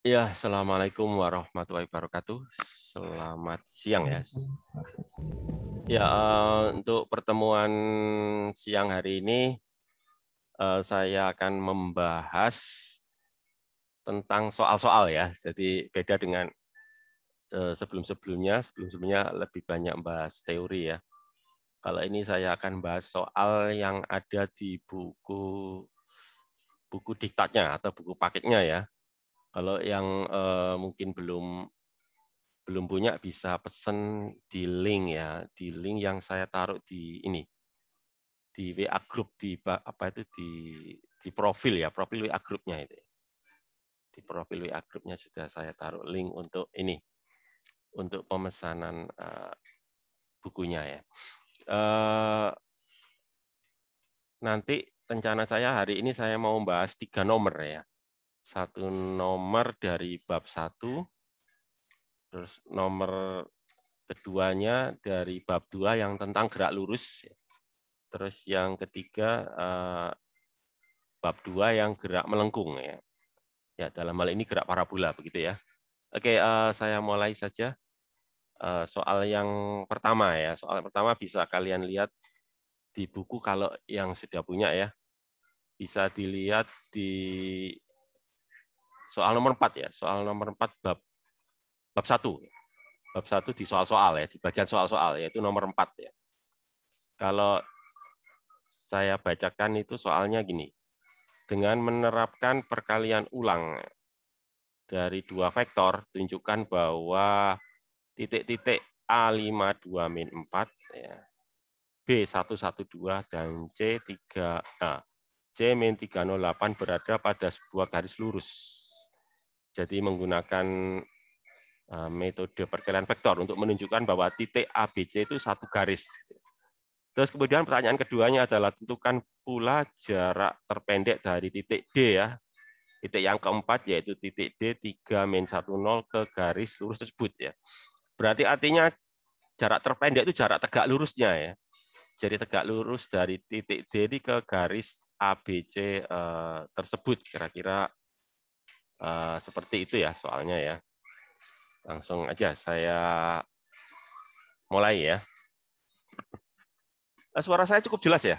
Ya, assalamualaikum warahmatullahi wabarakatuh. Selamat siang ya. Ya, eh, untuk pertemuan siang hari ini eh, saya akan membahas tentang soal-soal ya. Jadi beda dengan eh, sebelum-sebelumnya. Sebelum-sebelumnya lebih banyak membahas teori ya. Kalau ini saya akan bahas soal yang ada di buku buku diktatnya atau buku paketnya ya kalau yang uh, mungkin belum belum punya bisa pesen di link ya, di link yang saya taruh di ini di WA grup di apa itu di di profil ya, profil WA grupnya itu. Di profil WA grupnya sudah saya taruh link untuk ini untuk pemesanan uh, bukunya ya. Uh, nanti rencana saya hari ini saya mau membahas tiga nomor ya satu nomor dari bab satu, terus nomor keduanya dari bab dua yang tentang gerak lurus, terus yang ketiga eh, bab dua yang gerak melengkung ya. Ya dalam hal ini gerak parabola begitu ya. Oke eh, saya mulai saja eh, soal yang pertama ya. Soal yang pertama bisa kalian lihat di buku kalau yang sudah punya ya bisa dilihat di soal nomor 4 ya, soal nomor 4 bab bab 1. Bab 1 di soal-soal ya, di bagian soal-soal yaitu nomor 4 ya. Kalau saya bacakan itu soalnya gini. Dengan menerapkan perkalian ulang dari dua vektor tunjukkan bahwa titik-titik A52 min 4 ya. B112 dan C3 a C 308 berada pada sebuah garis lurus jadi menggunakan eh, metode perkalian vektor untuk menunjukkan bahwa titik ABC itu satu garis. Terus kemudian pertanyaan keduanya adalah tentukan pula jarak terpendek dari titik D ya. Titik yang keempat yaitu titik D 3 min nol ke garis lurus tersebut ya. Berarti artinya jarak terpendek itu jarak tegak lurusnya ya. Jadi tegak lurus dari titik D ini ke garis ABC eh, tersebut kira-kira Eh, seperti itu ya soalnya ya. Langsung aja saya mulai ya. Eh, suara saya cukup jelas ya?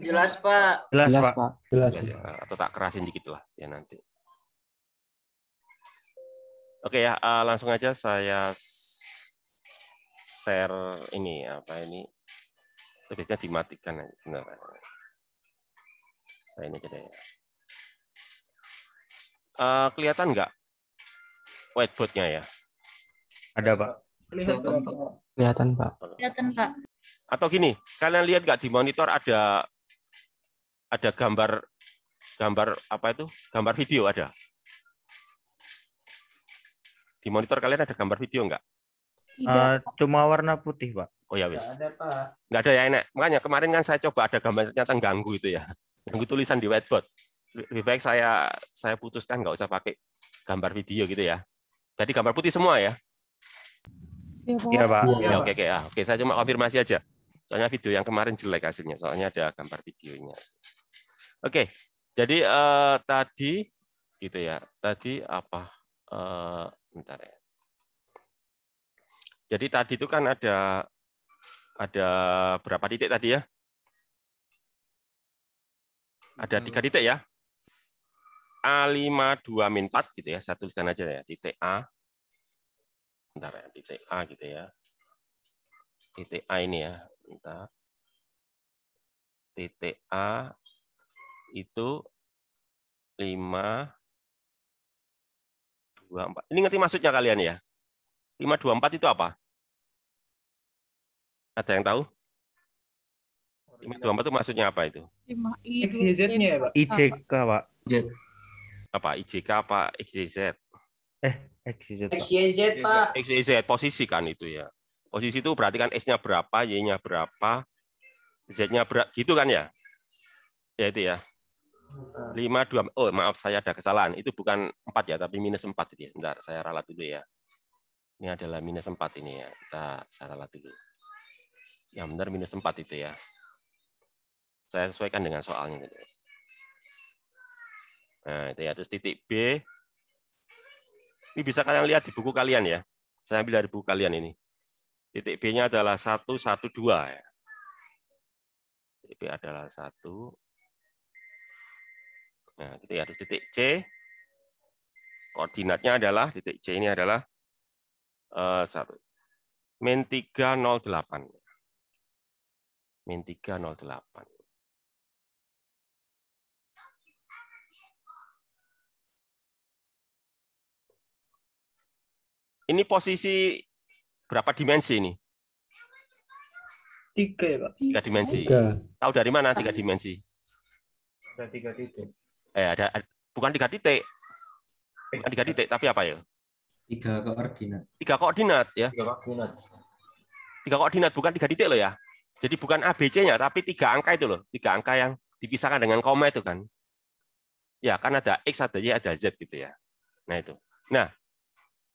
Jelas Pak. Jelas, Pak. Jelas, Jelas, jelas ya. Atau tak kerasin dikit lah ya nanti. Oke ya, eh, langsung aja saya share ini apa ini sebaiknya dimatikan aja. Benar. Saya ini jadi uh, kelihatan nggak whiteboardnya ya? Ada pak. Kelihatan pak. Kelihatan pak. Kelihatan pak. Atau gini, kalian lihat nggak di monitor ada ada gambar gambar apa itu? Gambar video ada. Di monitor kalian ada gambar video nggak? Uh, cuma warna putih pak. Oh ya wis. Nggak ada pak. ada ya enak. Makanya kemarin kan saya coba ada gambar ternyata ganggu itu ya. Ganggu tulisan di whiteboard lebih baik saya saya putuskan nggak usah pakai gambar video gitu ya. Jadi gambar putih semua ya. Iya pak. Ya, oke oke ya. Oke saya cuma konfirmasi aja. Soalnya video yang kemarin jelek hasilnya. Soalnya ada gambar videonya. Oke. Jadi eh, tadi gitu ya. Tadi apa? Eh, bentar ya. Jadi tadi itu kan ada ada berapa titik tadi ya? Ada tiga hmm. titik ya. A52 min 4 gitu ya. satu tuliskan aja ya, titik A. Bentar ya, titik A gitu ya. Titik A ini ya, bentar. Titik A itu 5, 2, 4. Ini ngerti maksudnya kalian ya? empat itu apa? Ada yang tahu? empat itu maksudnya apa itu? 5 IJZ-nya ya, Pak. IJK, Pak apa IJK apa XJZ? Eh, XJZ. XJZ, Pak. XJZ posisi kan itu ya. Posisi itu berarti kan S-nya berapa, Y-nya berapa, Z-nya berapa, gitu kan ya? Ya itu ya. 5 2 Oh, maaf saya ada kesalahan. Itu bukan 4 ya, tapi minus 4 itu ya. Bentar, saya ralat dulu ya. Ini adalah minus 4 ini ya. Kita saya ralat dulu. Yang benar minus 4 itu ya. Saya sesuaikan dengan soalnya. Gitu. Nah, itu ya. Terus titik B. Ini bisa kalian lihat di buku kalian ya. Saya ambil dari buku kalian ini. Titik B-nya adalah 2. ya. Titik B adalah 1. Nah, gitu ya. Terus titik C koordinatnya adalah titik C ini adalah eh, satu 1. min 8. Min delapan Ini posisi berapa dimensi ini? Tiga ya Pak. Tiga dimensi. Tiga. Tahu dari mana tiga dimensi? Ada tiga titik. Eh ada, ada bukan tiga titik. Bukan tiga titik, tapi apa ya? Tiga koordinat. Tiga koordinat ya. Tiga koordinat. Tiga koordinat bukan tiga titik loh ya. Jadi bukan ABC-nya, tapi tiga angka itu loh. Tiga angka yang dipisahkan dengan koma itu kan. Ya, kan ada X, ada Y, ada Z gitu ya. Nah itu. Nah,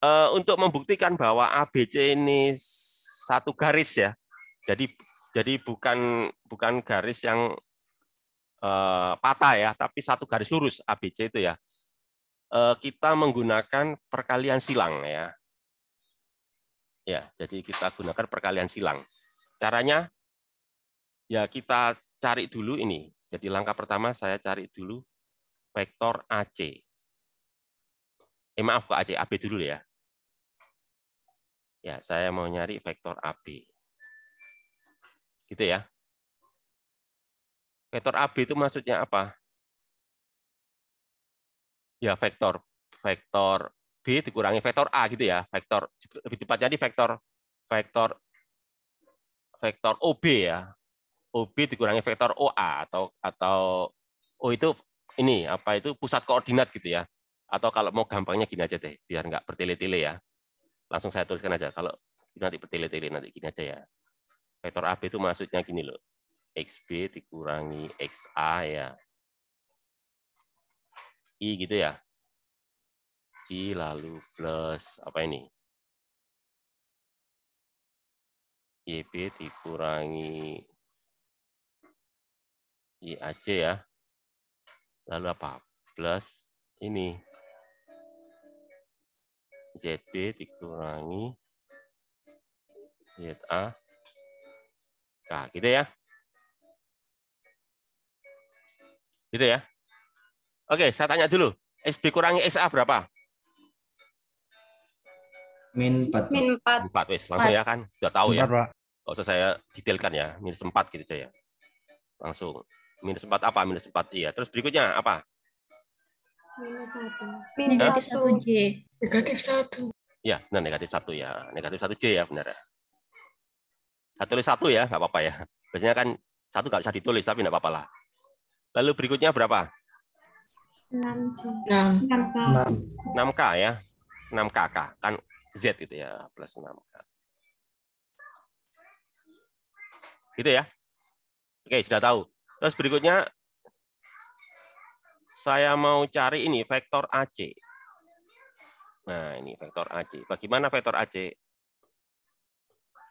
Eh, untuk membuktikan bahwa ABC ini satu garis ya. Jadi jadi bukan bukan garis yang uh, patah ya, tapi satu garis lurus ABC itu ya. Uh, kita menggunakan perkalian silang ya. Ya, jadi kita gunakan perkalian silang. Caranya ya kita cari dulu ini. Jadi langkah pertama saya cari dulu vektor AC. Eh maaf ke AC, AB dulu ya Ya, saya mau nyari vektor AB. Gitu ya. Vektor AB itu maksudnya apa? Ya, vektor vektor B dikurangi vektor A gitu ya. Vektor lebih tepatnya di vektor vektor vektor OB ya. OB dikurangi vektor OA atau atau O itu ini apa itu pusat koordinat gitu ya. Atau kalau mau gampangnya gini aja deh, biar nggak bertele-tele ya Langsung saya tuliskan aja. Kalau kita nanti bertele-tele nanti gini aja ya. Vektor AB itu maksudnya gini loh. XB dikurangi XA ya. I gitu ya. I lalu plus apa ini? YB dikurangi IAC ya. Lalu apa? Plus ini ZB dikurangi ZA. Nah, gitu ya. Gitu ya. Oke, saya tanya dulu. SB kurangi SA berapa? Min 4. Min 4. 4, wis. Langsung 4. ya kan? Sudah tahu 4, ya. Pak. Kalau usah saya detailkan ya. Minus 4 gitu ya. Langsung. Minus 4 apa? Minus 4. Iya. Terus berikutnya apa? Minus satu. Negatif satu J. Negatif satu. Ya, nah negatif satu ya. Negatif satu J ya benar. Saya tulis satu ya, nggak apa-apa ya. Biasanya kan satu nggak bisa ditulis, tapi nggak apa-apa lah. Lalu berikutnya berapa? 6 J. 6. 6K. 6K ya. 6 KK. Kan Z itu ya, plus 6K. Gitu ya. Oke, sudah tahu. Terus berikutnya saya mau cari ini vektor AC. Nah, ini vektor AC. Bagaimana vektor AC?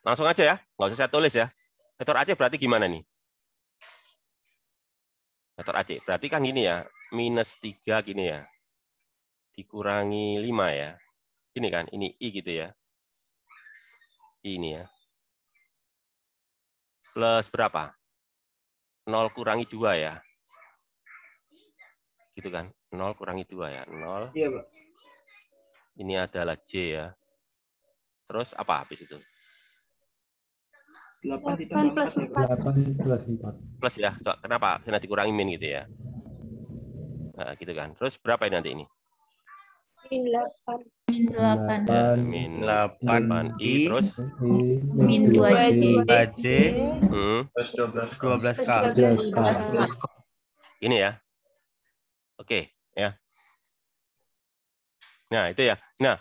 Langsung aja ya, nggak usah saya tulis ya. Vektor AC berarti gimana nih? Vektor AC, berarti kan gini ya, minus 3 gini ya, dikurangi 5 ya. Ini kan, ini I gitu ya. ini ya. Plus berapa? 0 kurangi 2 ya gitu kan 0 kurangi 2 ya 0 iya Pak ini adalah j ya terus apa habis itu 8, 8 plus 4. 8 plus 4. Plus ya, ya kenapa? Nanti dikurangi min gitu ya. Nah, gitu kan. Terus berapa ini nanti ini? Min 8. Min 8. Ya, min 8. I, terus? Min 2. 2 C. Hmm. Terus 12. 12 K. 12 K. Ini ya. Oke, okay, ya. Nah, itu ya. Nah,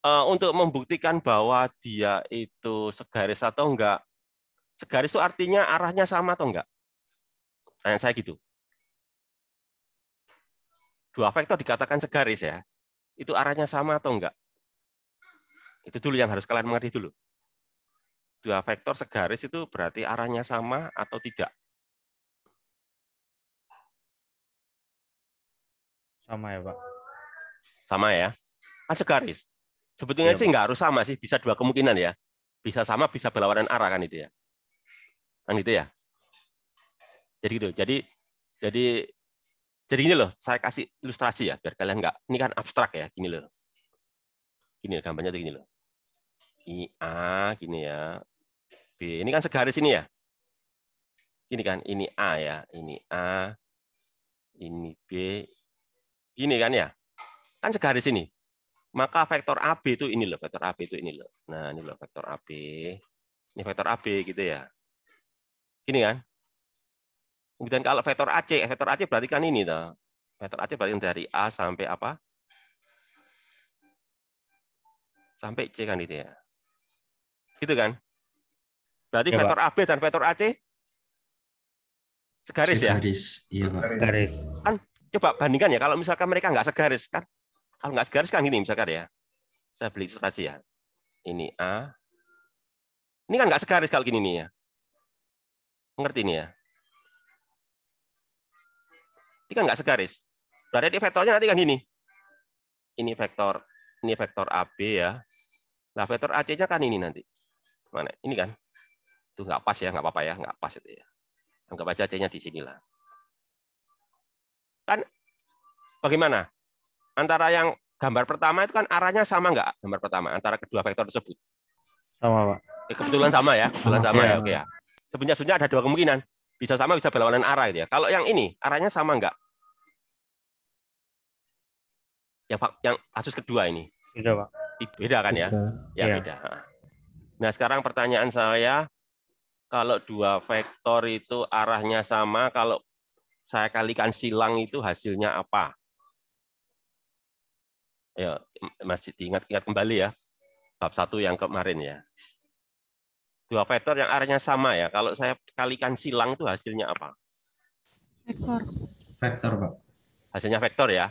eh, untuk membuktikan bahwa dia itu segaris atau enggak, segaris itu artinya arahnya sama atau enggak? Tanya saya gitu. Dua vektor dikatakan segaris ya, itu arahnya sama atau enggak? Itu dulu yang harus kalian mengerti dulu. Dua vektor segaris itu berarti arahnya sama atau tidak? Sama ya, Pak. Sama ya. Kan segaris. Sebetulnya ya, sih nggak harus sama sih, bisa dua kemungkinan ya. Bisa sama, bisa berlawanan arah kan itu ya. Kan gitu ya. Jadi gitu. Jadi jadi jadi ini loh, saya kasih ilustrasi ya biar kalian nggak ini kan abstrak ya, gini loh. Gini gambarnya tuh gini loh. I A gini ya. B. Ini kan segaris ini ya. Ini kan, ini A ya, ini A, ini B, gini kan ya. Kan segaris ini. Maka vektor AB itu ini loh, vektor AB itu ini loh. Nah, ini loh vektor AB. Ini vektor AB gitu ya. Ini kan. Kemudian kalau vektor AC, vektor AC berarti kan ini toh. Vektor AC berarti kan dari A sampai apa? Sampai C kan itu ya. Gitu kan? Berarti ya, vektor AB dan vektor AC segaris, segaris ya? Segaris, iya Pak. Segaris. Kan coba bandingkan ya, kalau misalkan mereka nggak segaris kan, kalau nggak segaris kan gini misalkan ya, saya beli ilustrasi ya, ini A, ini kan nggak segaris kalau gini nih ya, ngerti nih ya, ini kan nggak segaris, berarti vektornya nanti kan gini, ini vektor, ini vektor AB ya, nah vektor AC-nya kan ini nanti, mana, ini kan, itu nggak pas ya, nggak apa-apa ya, nggak pas itu ya, anggap aja C-nya di sinilah. Kan bagaimana? Antara yang gambar pertama itu kan arahnya sama nggak gambar pertama antara kedua vektor tersebut? Sama, Pak. Ya, kebetulan sama ya, kebetulan sama, ya, sama ya, ya oke ya. Sebenarnya, sebenarnya ada dua kemungkinan. Bisa sama, bisa berlawanan arah gitu ya. Kalau yang ini, arahnya sama nggak? Yang, yang kasus kedua ini. Beda, Pak. Beda kan ya? Beda. Ya, ya, beda. Nah, sekarang pertanyaan saya, kalau dua vektor itu arahnya sama, kalau saya kalikan silang itu hasilnya apa? Ya, masih diingat-ingat kembali ya. Bab satu yang kemarin ya. Dua vektor yang arahnya sama ya. Kalau saya kalikan silang itu hasilnya apa? Vektor. Vektor, Pak. Hasilnya vektor ya.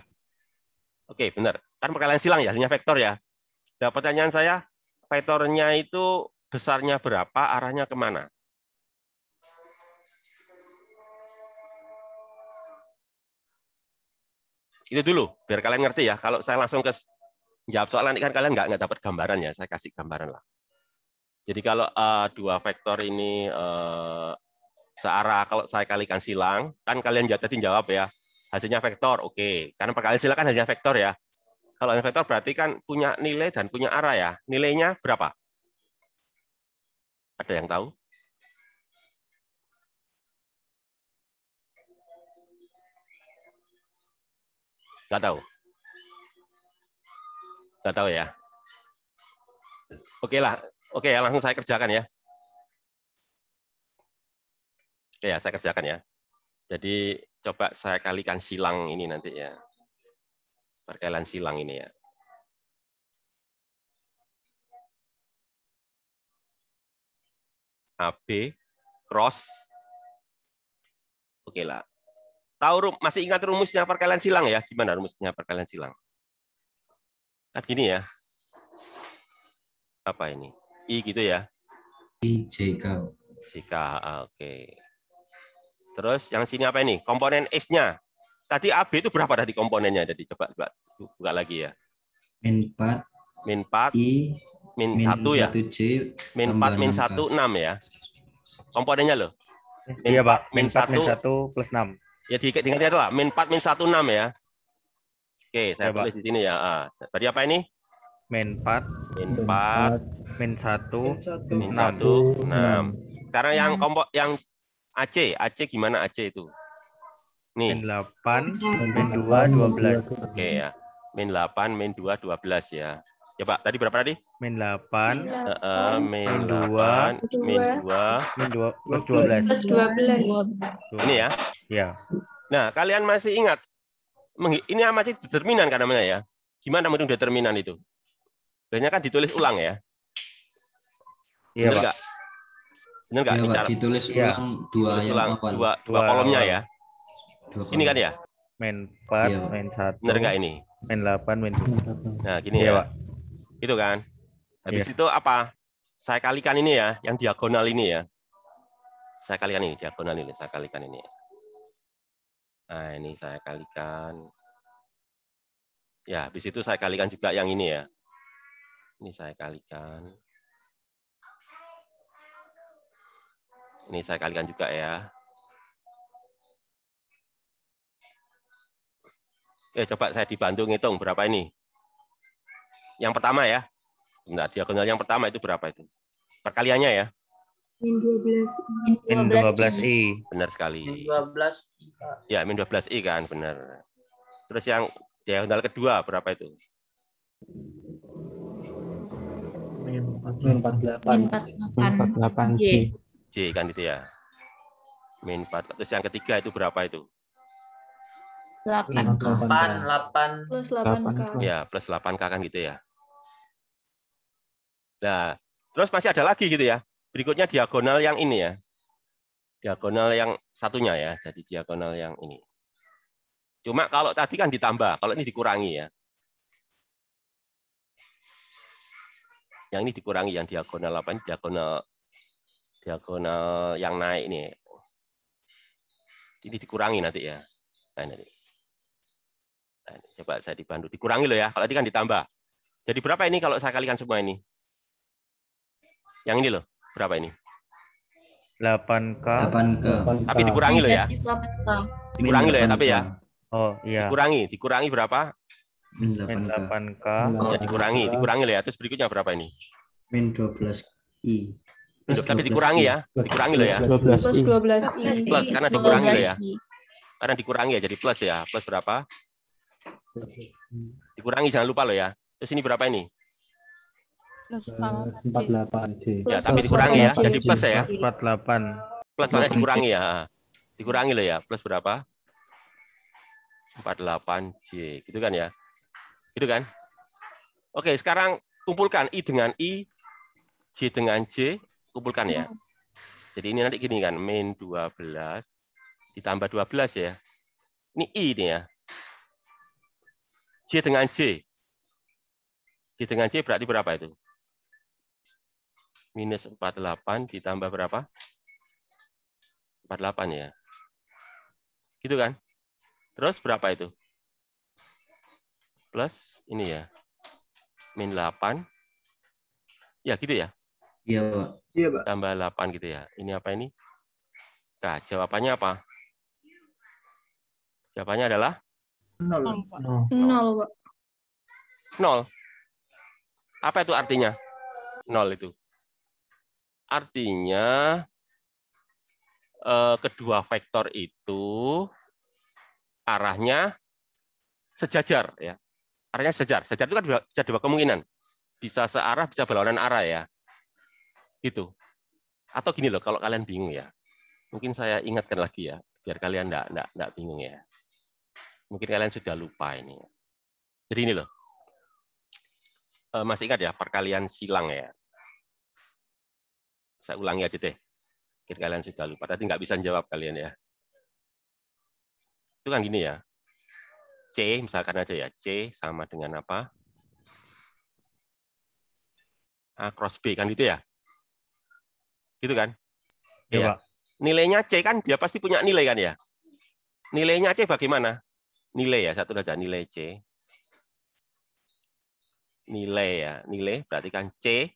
Oke, benar. Kan perkalian silang ya, hasilnya vektor ya. Dapat pertanyaan saya, vektornya itu besarnya berapa, arahnya kemana? Itu dulu, biar kalian ngerti ya. Kalau saya langsung ke jawab nanti kan kalian nggak, nggak dapat gambaran ya. Saya kasih gambaran lah. Jadi kalau uh, dua vektor ini uh, searah, kalau saya kalikan silang, kan kalian jawab, tadi jawab ya, hasilnya vektor, oke. Okay. Karena perkalian silang kan hasilnya vektor ya. Kalau yang vektor berarti kan punya nilai dan punya arah ya. Nilainya berapa? Ada yang tahu? Nggak tahu. Nggak tahu ya. Oke lah, oke ya langsung saya kerjakan ya. Oke ya, saya kerjakan ya. Jadi coba saya kalikan silang ini nanti ya. Perkalian silang ini ya. AB cross. Oke lah. Tahu masih ingat rumusnya perkalian silang ya? Gimana rumusnya perkalian silang? Kan gini ya. Apa ini? I gitu ya. I j k oke. Okay. Terus yang sini apa ini? Komponen S-nya. Tadi AB itu berapa tadi komponennya? Jadi coba coba buka lagi ya. Min 4. Min 4. I. Min, 1 ya. J, min 4, min 1, 6 ya. Komponennya loh. Min, iya Pak. Min, min 4, 1, min 1 plus 6. Ya tinggal itu lah, min 4, min 1, 6 ya. Oke, saya iya, tulis di sini ya. Ah, tadi apa ini? Min 4. Min 4. Min 1. Min 1, 6. Sekarang yang kompok yang AC, AC gimana AC itu? Nih. Min 8, min 2, 12. Oke ya. Min 8, min 2, 12 ya ya Pak. tadi berapa tadi? Min 8, Heeh, uh, uh, min 2, min 2, min 2 plus 12. Plus 12. Ini ya. Iya. Nah, kalian masih ingat ini amati determinan kan namanya ya. Gimana menghitung determinan itu? Biasanya kan ditulis ulang ya. Iya, Pak. Gak? Benar enggak? Ya, ditulis ya. ulang dua ditulis yang ulang, apa? Dua, dua, dua kolomnya ya. Dua kolom. Ini kan ya? Main 4, ya, main 1. Benar enggak ini? Main 8, main 2. Nah, gini ya, ya Pak. Itu kan. Habis yeah. itu apa? Saya kalikan ini ya, yang diagonal ini ya. Saya kalikan ini, diagonal ini, saya kalikan ini. Ya. Nah, ini saya kalikan. Ya, habis itu saya kalikan juga yang ini ya. Ini saya kalikan. Ini saya kalikan juga ya. Ya, coba saya dibantu ngitung berapa ini yang pertama ya. Nah, diagonal yang pertama itu berapa itu? Perkaliannya ya. Min 12 min 12 i. Benar sekali. Min 12 i. Ya, min 12 i kan, benar. Terus yang diagonal kedua berapa itu? Min 48. Min 48. J. J kan itu ya. Min 4. Terus yang ketiga itu berapa itu? 8 8 8 plus 8 K. Ya, plus 8 K kan gitu ya. Nah, terus masih ada lagi gitu ya. Berikutnya diagonal yang ini ya. Diagonal yang satunya ya, jadi diagonal yang ini. Cuma kalau tadi kan ditambah, kalau ini dikurangi ya. Yang ini dikurangi yang diagonal apa ini diagonal diagonal yang naik ini. Ini dikurangi nanti ya. Nah, ini. Nah, coba saya dibantu dikurangi loh ya. Kalau tadi kan ditambah. Jadi berapa ini kalau saya kalikan semua ini? Yang ini loh, berapa ini? 8K. 8K. Tapi dikurangi loh ya. Dikurangi loh ya, tapi ya. Oh, iya. Dikurangi, dikurangi berapa? Min 8K. 8K. Ya, dikurangi, dikurangi loh ya. Terus berikutnya berapa ini? Min 12I. tapi dikurangi ya. Dikurangi loh ya. Plus 12I. Plus karena dikurangi loh ya. Karena dikurangi ya jadi plus ya. Plus berapa? Dikurangi jangan lupa loh ya. Terus ini berapa ini? 48 C. Eh, ya, tapi dikurangi ya. Jadi plus ya. 48. Plus soalnya dikurangi ya. Dikurangi loh ya. Plus berapa? 48 C. Gitu kan ya. Gitu kan? Oke, sekarang kumpulkan I dengan I, J dengan J, kumpulkan ya. Jadi ini nanti gini kan, min 12 ditambah 12 ya. Ini I ini ya. J dengan J. J dengan c berarti berapa itu? minus 48 ditambah berapa? 48 ya. Gitu kan? Terus berapa itu? Plus ini ya. Min 8. Ya gitu ya? Iya, Pak. Iya, Pak. Tambah 8 gitu ya. Ini apa ini? Nah, jawabannya apa? Jawabannya adalah? 0 Nol, Nol Pak. 0. Apa itu artinya? 0 itu. Artinya eh, kedua vektor itu arahnya sejajar ya. Arahnya sejajar. Sejajar itu kan bisa dua kemungkinan. Bisa searah, bisa berlawanan arah ya. Itu. Atau gini loh, kalau kalian bingung ya. Mungkin saya ingatkan lagi ya, biar kalian enggak, enggak, enggak bingung ya. Mungkin kalian sudah lupa ini. Jadi ini loh. Eh, masih ingat ya perkalian silang ya. Saya ulangi aja deh. Mungkin kalian sudah lupa. Tadi nggak bisa jawab kalian ya. Itu kan gini ya. C, misalkan aja ya. C sama dengan apa? A cross B, kan gitu ya? Gitu kan? Iya. ya. Nilainya C kan dia pasti punya nilai kan ya? Nilainya C bagaimana? Nilai ya, satu saja. Nilai C nilai ya. Nilai berarti kan C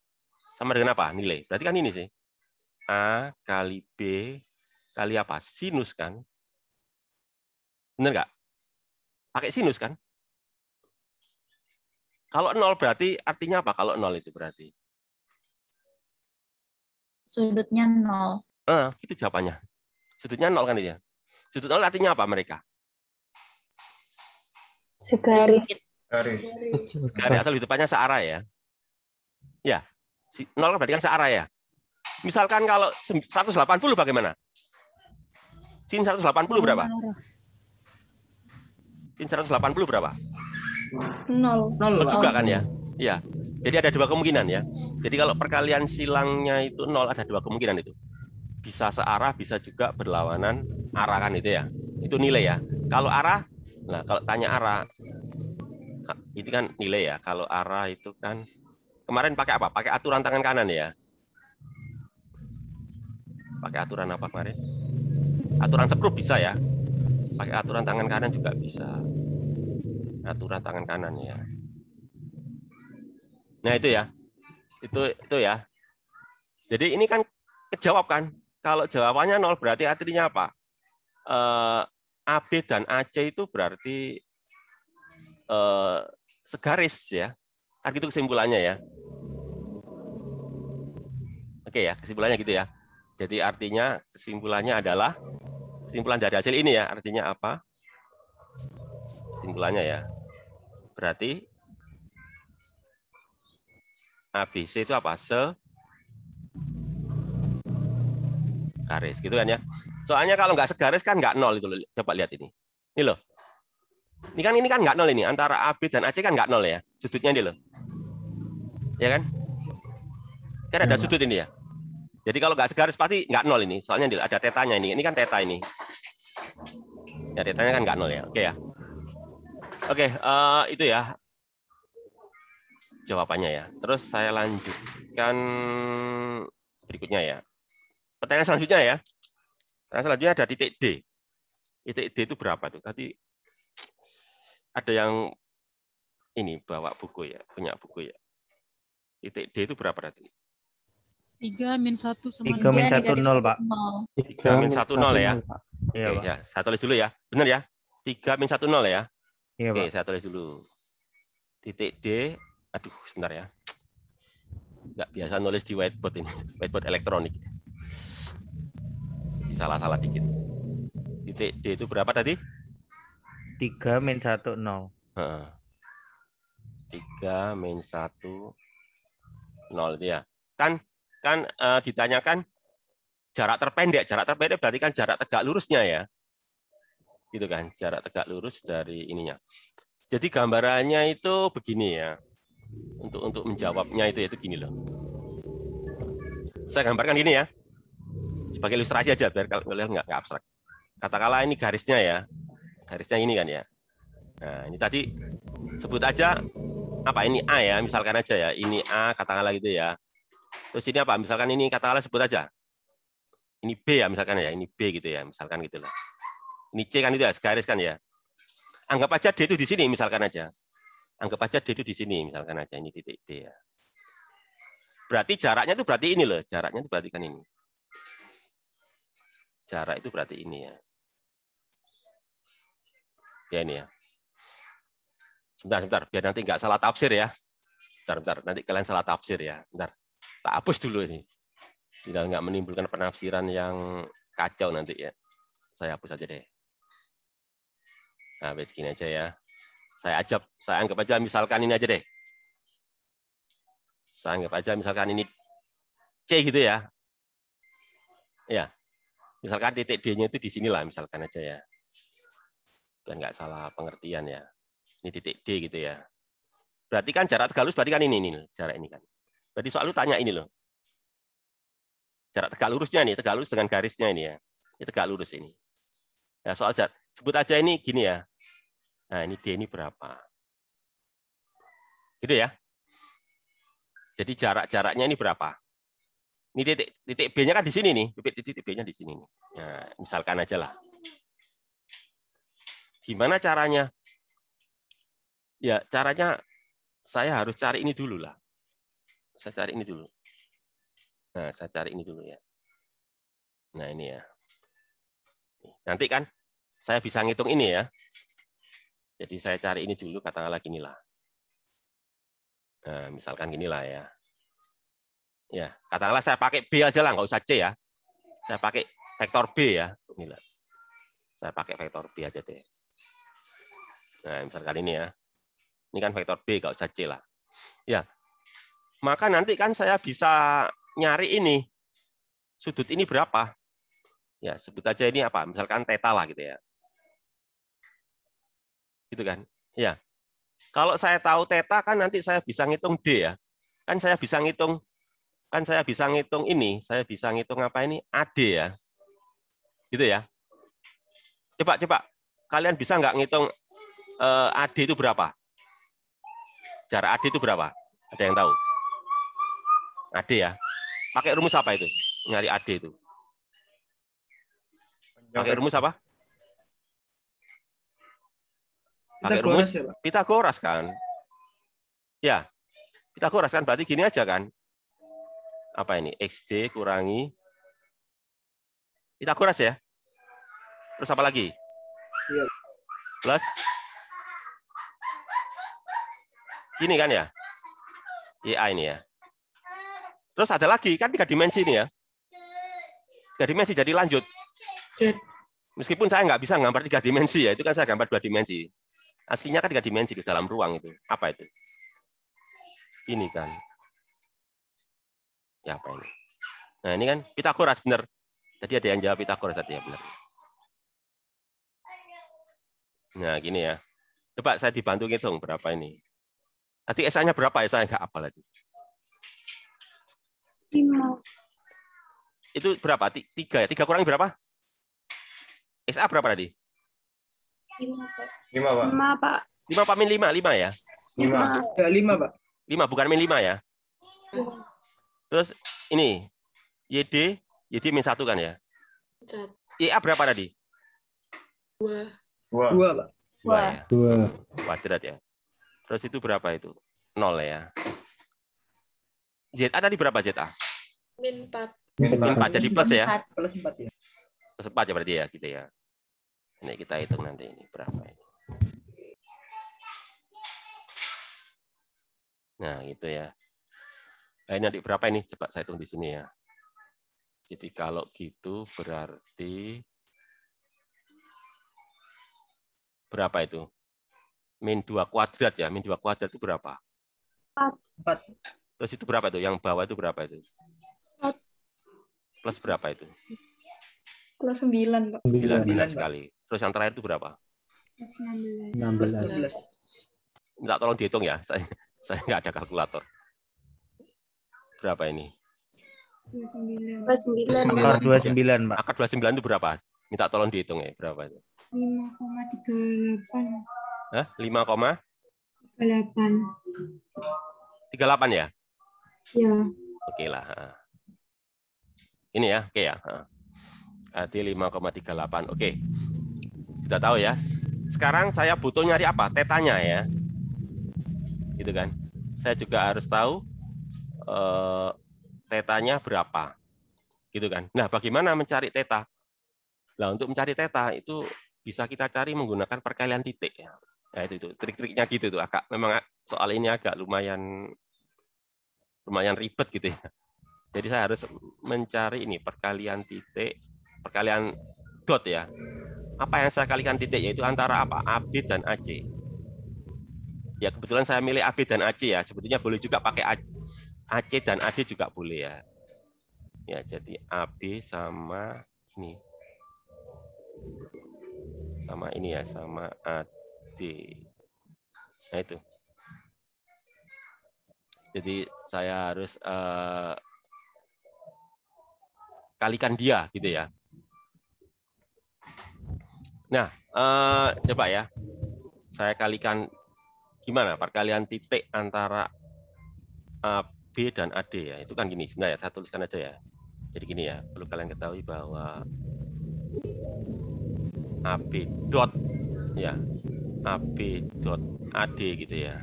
sama dengan apa? Nilai. Berarti kan ini sih. A kali B kali apa? Sinus kan? Benar nggak? Pakai sinus kan? Kalau nol berarti artinya apa kalau nol itu berarti? Sudutnya nol. Eh, itu jawabannya. Sudutnya nol kan dia. Sudut nol artinya apa mereka? Segaris. Segaris. Segaris atau lebih tepatnya searah ya. Ya, 0 berarti kan searah ya. Misalkan kalau 180 bagaimana? Sin 180 berapa? Sin 180 berapa? 0. 0 juga oh. kan ya? Iya. Jadi ada dua kemungkinan ya. Jadi kalau perkalian silangnya itu 0 ada dua kemungkinan itu. Bisa searah, bisa juga berlawanan arah kan itu ya. Itu nilai ya. Kalau arah, nah kalau tanya arah itu kan nilai ya. Kalau arah itu kan Kemarin pakai apa? Pakai aturan tangan kanan ya? Pakai aturan apa kemarin? Aturan sekrup bisa ya? Pakai aturan tangan kanan juga bisa. Aturan tangan kanan ya. Nah itu ya, itu itu ya. Jadi ini kan kejawab kan? Kalau jawabannya nol berarti artinya apa? E, eh, AB dan AC itu berarti e, segaris ya. Kan itu kesimpulannya ya. Oke ya, kesimpulannya gitu ya. Jadi artinya kesimpulannya adalah kesimpulan dari hasil ini ya, artinya apa? Kesimpulannya ya. Berarti ABC itu apa? Se garis gitu kan ya. Soalnya kalau nggak segaris kan nggak nol itu loh. Coba lihat ini. Ini loh. Ini kan ini kan nggak nol ini antara AB dan AC kan nggak nol ya. Sudutnya ini loh. Ya kan? Kan ada sudut ini ya. Jadi kalau nggak segaris pasti nggak nol ini. Soalnya ada tetanya ini. Ini kan teta ini. Ya tetanya kan nggak nol ya. Oke ya. Oke uh, itu ya jawabannya ya. Terus saya lanjutkan berikutnya ya. Pertanyaan selanjutnya ya. Pertanyaan selanjutnya ada titik D. Titik D itu berapa tuh? Tadi ada yang ini bawa buku ya, punya buku ya. Titik D itu berapa tadi? 3 min 1 sama 3 min 1 0, Pak. 3 min 1 0 ya. Iya, Oke, ya. Saya tulis dulu ya. Benar ya? 3 min 1 0 ya. Iya, Oke, saya tulis dulu. Titik D. Aduh, sebentar ya. Enggak biasa nulis di whiteboard ini, whiteboard elektronik. Jadi salah-salah dikit. Titik D itu berapa tadi? 3 min 1 0. Heeh. 3 min 1 0 itu ya. Kan kan uh, ditanyakan jarak terpendek. Jarak terpendek berarti kan jarak tegak lurusnya ya. Gitu kan, jarak tegak lurus dari ininya. Jadi gambarannya itu begini ya. Untuk untuk menjawabnya itu yaitu gini loh. Saya gambarkan ini ya. Sebagai ilustrasi aja biar kalian nggak abstrak. Katakanlah ini garisnya ya. Garisnya ini kan ya. Nah, ini tadi sebut aja apa ini A ya, misalkan aja ya. Ini A katakanlah gitu ya. Terus ini apa? Misalkan ini katakanlah sebut aja. Ini B ya misalkan ya, ini B gitu ya, misalkan gitu lah. Ini C kan itu ya, garis kan ya. Anggap aja D itu di sini misalkan aja. Anggap aja D itu di sini misalkan aja, ini titik D ya. Berarti jaraknya itu berarti ini loh, jaraknya itu berarti kan ini. Jarak itu berarti ini ya. Ya ini ya. Sebentar, sebentar, biar nanti nggak salah tafsir ya. Bentar, bentar, nanti kalian salah tafsir ya. Bentar tak hapus dulu ini. Tidak nggak menimbulkan penafsiran yang kacau nanti ya. Saya hapus aja deh. Nah, begini aja ya. Saya ajab, saya anggap aja misalkan ini aja deh. Saya anggap aja misalkan ini C gitu ya. Ya. Misalkan titik D-nya itu di sinilah misalkan aja ya. Dan nggak salah pengertian ya. Ini titik D gitu ya. Berarti kan jarak lurus berarti kan ini, ini jarak ini kan. Tadi soal lu tanya ini loh. Jarak tegak lurusnya nih, tegak lurus dengan garisnya ini ya. Ini tegak lurus ini. Ya, soal jarak. Sebut aja ini gini ya. Nah, ini D ini berapa? Gitu ya. Jadi jarak-jaraknya ini berapa? Ini titik, titik B-nya kan di sini nih. Titik, titik B-nya di sini. Nih. Nah, misalkan aja lah. Gimana caranya? Ya, caranya saya harus cari ini dulu lah saya cari ini dulu. Nah, saya cari ini dulu ya. Nah, ini ya. Nanti kan saya bisa ngitung ini ya. Jadi saya cari ini dulu, katakanlah ginilah. Nah, misalkan gini lah ya. Ya, katakanlah saya pakai B aja lah, nggak usah C ya. Saya pakai vektor B ya. Inilah. Saya pakai vektor B aja deh. Nah, misalkan ini ya. Ini kan vektor B, nggak usah C lah. Ya, maka nanti kan saya bisa nyari ini sudut ini berapa. Ya, sebut aja ini apa? Misalkan teta lah gitu ya. Gitu kan? Ya. Kalau saya tahu teta kan nanti saya bisa ngitung D ya. Kan saya bisa ngitung kan saya bisa ngitung ini, saya bisa ngitung apa ini? AD ya. Gitu ya. Coba coba kalian bisa nggak ngitung eh, AD itu berapa? Jarak AD itu berapa? Ada yang tahu? AD ya. Pakai rumus apa itu? Nyari AD itu. Pakai kan? rumus apa? Pakai rumus ya, Pitagoras kan. Ya. Pitagoras kan berarti gini aja kan. Apa ini? XD kurangi Pitagoras ya. Terus apa lagi? Iya. Plus gini kan ya? YA ini ya. Terus ada lagi kan tiga dimensi ini ya. Tiga dimensi jadi lanjut. Meskipun saya nggak bisa gambar tiga dimensi ya, itu kan saya gambar dua dimensi. Aslinya kan tiga dimensi di dalam ruang itu. Apa itu? Ini kan. Ya apa ini? Nah ini kan Pitagoras benar. Tadi ada yang jawab Pitagoras tadi ya benar. Nah gini ya. Coba saya dibantu ngitung berapa ini. Nanti esanya berapa ya? Saya nggak apa lagi. Iya. Itu berapa? Tiga ya? Tiga kurangi berapa? SA berapa tadi? Lima, Pak. Lima, Pak. Lima, Pak. Lima, min lima. Lima ya? Lima. Ya, lima, Pak. Lima, bukan min lima ya? Terus ini, YD, YD min satu kan ya? Satu. YA berapa tadi? Dua. Dua, Dua Pak. Dua, Dua. ya? Dua. Kuadrat ya? Terus itu berapa itu? Nol ya? ZA tadi berapa ZA? Min 4. Min 4. Jadi plus ya? Plus 4 ya. Plus 4 ya berarti ya kita gitu ya. Ini kita hitung nanti ini berapa ini. Nah, gitu ya. Nah, ini nanti berapa ini? Coba saya hitung di sini ya. Jadi kalau gitu berarti berapa itu? Min 2 kuadrat ya. Min 2 kuadrat itu berapa? 4. Terus itu berapa itu? Yang bawah itu berapa itu? Plus berapa itu? Plus 9, Pak. 9, 9 sekali. Terus yang terakhir itu berapa? Plus 16. 16. Minta tolong dihitung ya. Saya saya enggak ada kalkulator. Berapa ini? 29. 29. Akar 29, Pak. Akar 29 itu berapa? Minta tolong dihitung ya, berapa itu? 5,38. Hah? 5,38. 38 ya? Ya. Oke lah. Ini ya, oke okay ya. Arti 5,38. Oke. Okay. Kita tahu ya. Sekarang saya butuh nyari apa? Tetanya ya. Gitu kan. Saya juga harus tahu eh, tetanya berapa. Gitu kan. Nah, bagaimana mencari teta? Nah, untuk mencari teta itu bisa kita cari menggunakan perkalian titik. Ya, nah, itu, itu. trik-triknya gitu tuh agak memang soal ini agak lumayan lumayan ribet gitu ya. Jadi saya harus mencari ini perkalian titik, perkalian dot ya. Apa yang saya kalikan titik yaitu antara apa? AB dan AC. Ya kebetulan saya milih AB dan AC ya. Sebetulnya boleh juga pakai AC dan AD juga boleh ya. Ya jadi AB sama ini. Sama ini ya, sama AD. Nah itu. Jadi saya harus uh, kalikan dia gitu ya. Nah, uh, coba ya. Saya kalikan gimana perkalian titik antara uh, B dan AD ya. Itu kan gini, sebenarnya saya tuliskan aja ya. Jadi gini ya, perlu kalian ketahui bahwa AB dot ya AB dot AD gitu ya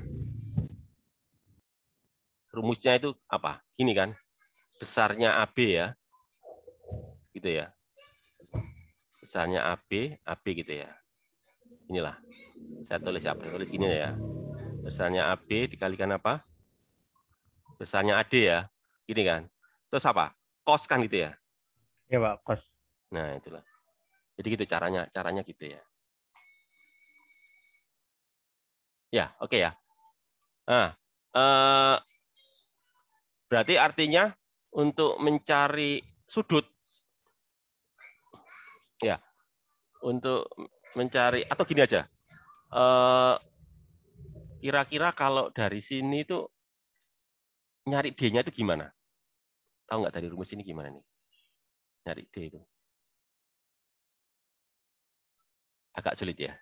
rumusnya itu apa? Gini kan? Besarnya AB ya. Gitu ya. Besarnya AB, AB gitu ya. Inilah. Saya tulis apa? tulis ini ya. Besarnya AB dikalikan apa? Besarnya AD ya. Gini kan? Terus apa? Kos kan gitu ya? Iya, Pak, kos. Nah, itulah. Jadi gitu caranya, caranya gitu ya. Ya, oke okay ya. Nah, eh, Berarti artinya untuk mencari sudut ya untuk mencari atau gini aja eh, kira-kira kalau dari sini itu nyari d-nya itu gimana tahu nggak dari rumus ini gimana nih nyari d itu agak sulit ya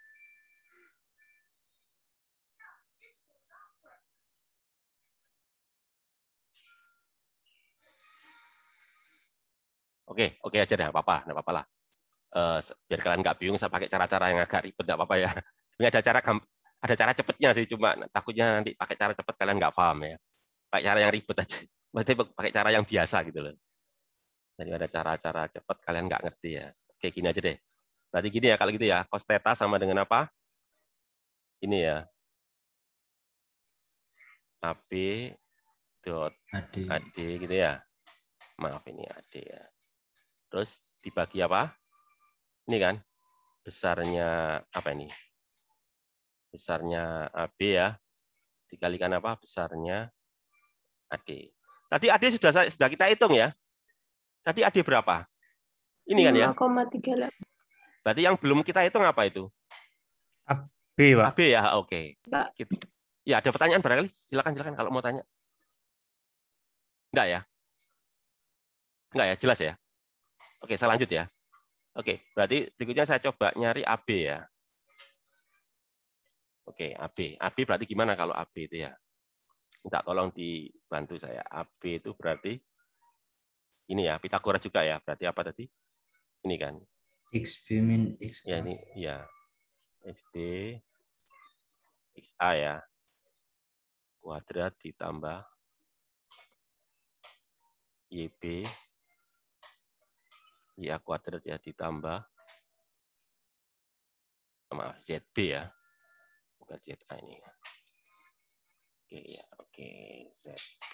Oke, oke aja deh, apa-apa, enggak apa-apa lah. Eh, biar kalian nggak bingung, saya pakai cara-cara yang agak ribet, enggak apa-apa ya. Ini ada cara ada cara cepetnya sih, cuma takutnya nanti pakai cara cepet kalian nggak paham ya. Pakai cara yang ribet aja. Berarti pakai cara yang biasa gitu loh. Jadi ada cara-cara cepet kalian nggak ngerti ya. Oke, gini aja deh. Berarti gini ya kalau gitu ya, cos theta sama dengan apa? Ini ya. AB dot AD. AD gitu ya. Maaf ini AD ya. Terus dibagi apa? Ini kan besarnya apa ini? Besarnya AB ya. Dikalikan apa? Besarnya AD. Tadi AD sudah sudah kita hitung ya. Tadi AD berapa? Ini 5, kan ya? 5,38. Berarti yang belum kita hitung apa itu? AB, Pak. AB ya, oke. Okay. Gitu. Ya, ada pertanyaan barangkali? Silakan silakan kalau mau tanya. Enggak ya? Enggak ya, jelas ya? Oke, saya lanjut ya. Oke, berarti berikutnya saya coba nyari AB ya. Oke, AB. AB berarti gimana kalau AB itu ya? Minta tolong dibantu saya. AB itu berarti ini ya, Pitagoras juga ya. Berarti apa tadi? Ini kan. B min X. Ya, ini ya. X XA ya. Kuadrat ditambah YB YA kuadrat ya ditambah maaf ZB ya bukan ZA ini oke ya oke ZB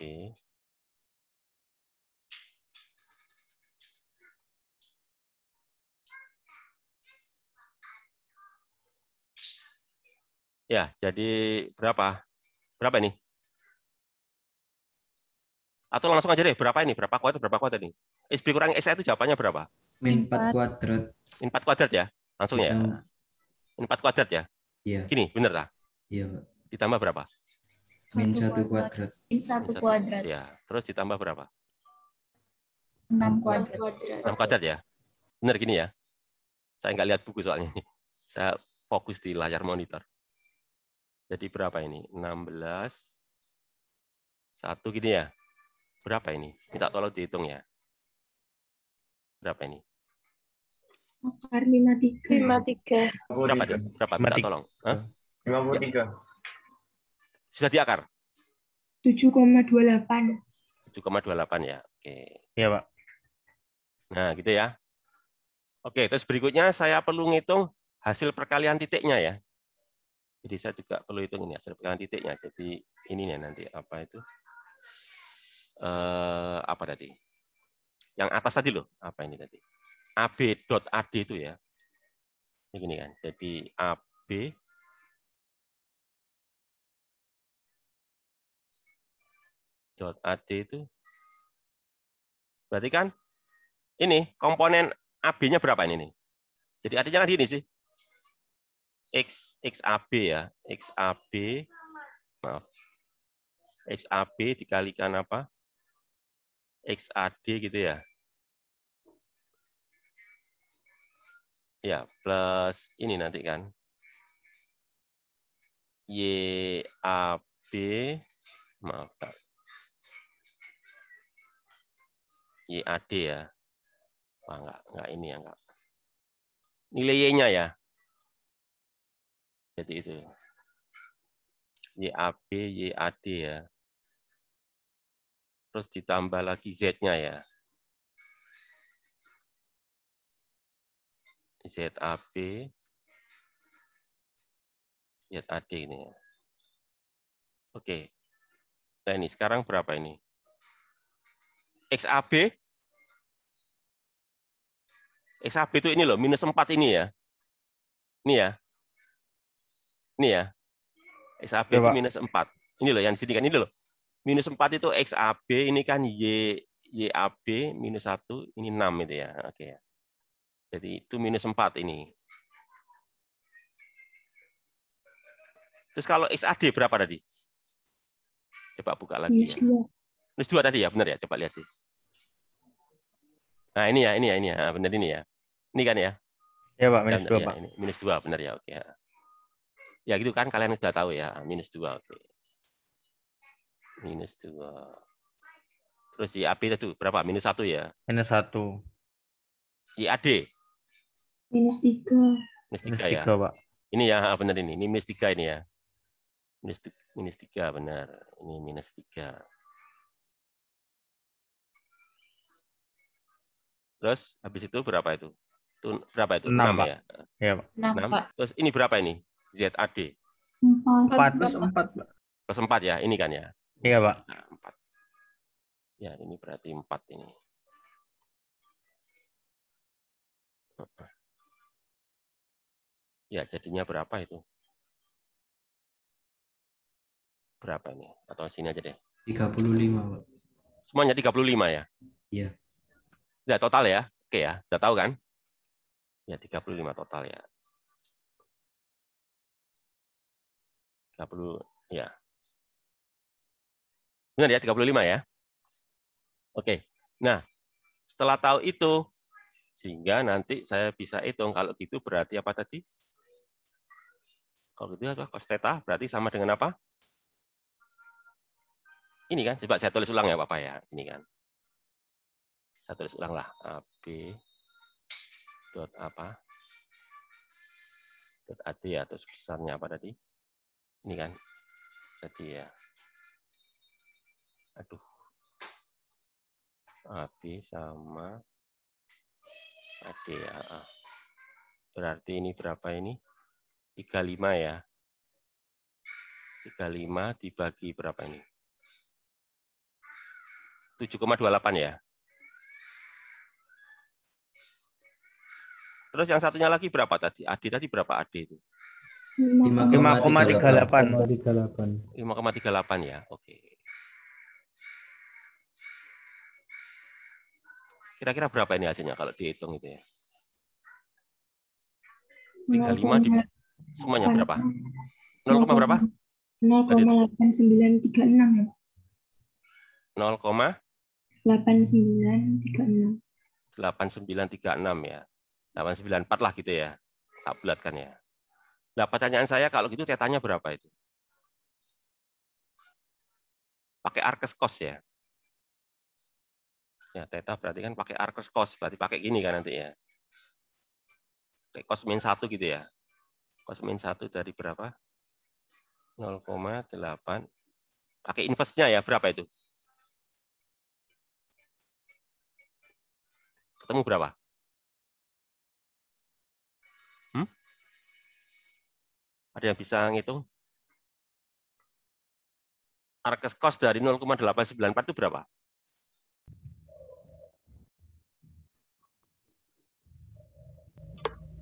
ya jadi berapa berapa nih atau langsung aja deh, berapa ini? Berapa kuadrat, berapa kuadrat ini? SB kurang SA itu jawabannya berapa? Min 4 kuadrat. Min 4 kuadrat ya? Langsung ya? Min 4 kuadrat ya? Iya. Gini, bener lah? Iya, Pak. Ditambah berapa? Min 1 kuadrat. Min 1 kuadrat. Ya, terus ditambah berapa? 6 kuadrat. 6 kuadrat ya? Bener gini ya? Saya nggak lihat buku soalnya. Saya fokus di layar monitor. Jadi berapa ini? 16. 1 gini ya. Berapa ini? Minta tolong dihitung ya. Berapa ini? akar 53. 53. Berapa dia? Berapa? Minta tolong. Hah? 53. Ya. Sudah diakar? 7,28. 7,28 ya. Oke. Iya, Pak. Nah, gitu ya. Oke, terus berikutnya saya perlu ngitung hasil perkalian titiknya ya. Jadi saya juga perlu hitung ini hasil perkalian titiknya. Jadi ini nanti apa itu? eh, apa tadi? Yang atas tadi loh, apa ini tadi? ab.ad itu ya. Ini gini kan. Jadi ab dot ad itu berarti kan ini komponen AB-nya berapa ini Jadi artinya kan gini sih. X XAB ya, XAB maaf. XAB dikalikan apa? XAD gitu ya. Ya, plus ini nanti kan. YAB, maaf tak. YAD ya. Wah, enggak, enggak ini ya, enggak. Nilai Y-nya ya. Jadi itu. YAB, YAD ya. ya terus ditambah lagi Z-nya ya. ZAB, ZAD ini ya. Oke. Nah ini sekarang berapa ini? XAB? XAB itu ini loh, minus 4 ini ya. Ini ya. Ini ya. XAB ya, itu minus 4. Ini loh yang di sini kan, ini loh minus 4 itu XAB, ini kan Y YAB minus 1, ini 6 itu ya. Oke ya. Jadi itu minus 4 ini. Terus kalau XAD berapa tadi? Coba buka lagi. Minus 2. Ya. Minus 2 tadi ya, benar ya? Coba lihat sih. Nah ini ya, ini ya, ini ya. Nah, benar ini ya. Ini kan ya? Ya Pak, minus 2 kan, ya, Pak. Ini, minus 2, benar ya. Oke. Ya. ya gitu kan, kalian sudah tahu ya. Minus 2, oke minus dua terus api itu berapa minus satu ya minus satu IAD minus tiga minus tiga, minus tiga ya pak ini ya ah, benar ini ini minus tiga ini ya minus minus tiga benar ini minus tiga terus habis itu berapa itu itu berapa itu enam ya ya enam terus ini berapa ini ZAD empat plus empat terus empat ya ini kan ya Iya, Pak. Nah, empat. Ya, ini berarti 4 ini. Ya, jadinya berapa itu? Berapa ini? Atau sini aja deh. 35, Pak. Semuanya 35 ya? Iya. Ya, total ya? Oke ya, sudah tahu kan? Ya, 35 total ya. 30, ya. Benar ya, 35 ya. Oke. Nah, setelah tahu itu, sehingga nanti saya bisa hitung. Kalau gitu berarti apa tadi? Kalau gitu apa? Cos theta berarti sama dengan apa? Ini kan, coba saya tulis ulang ya Bapak ya. Ini kan. Saya tulis ulang lah. AB dot apa? Dot AD ya, terus besarnya apa tadi? Ini kan. Tadi ya aduh api sama ada ADAA ah, ah. berarti ini berapa ini 35 ya 35 dibagi berapa ini 7,28 ya Terus yang satunya lagi berapa tadi? Adi tadi berapa Adi itu? 5,38. 5,38 ya. Oke. Okay. Kira-kira berapa ini hasilnya kalau dihitung itu ya? 35 di semuanya berapa? 0, berapa? 0,8936 ya. 0,8936. 8936 ya. 894 lah gitu ya. Tak bulatkan ya. Nah, pertanyaan saya kalau gitu tetanya berapa itu? Pakai arkes kos ya. Ya, tetap berarti kan pakai arcos cos, berarti pakai gini kan nanti ya. Pakai cos min 1 gitu ya. Cos min 1 dari berapa? 0,8. Pakai inverse-nya ya, berapa itu? Ketemu berapa? Hmm? Ada yang bisa ngitung? Arkes cos dari 0,894 itu berapa?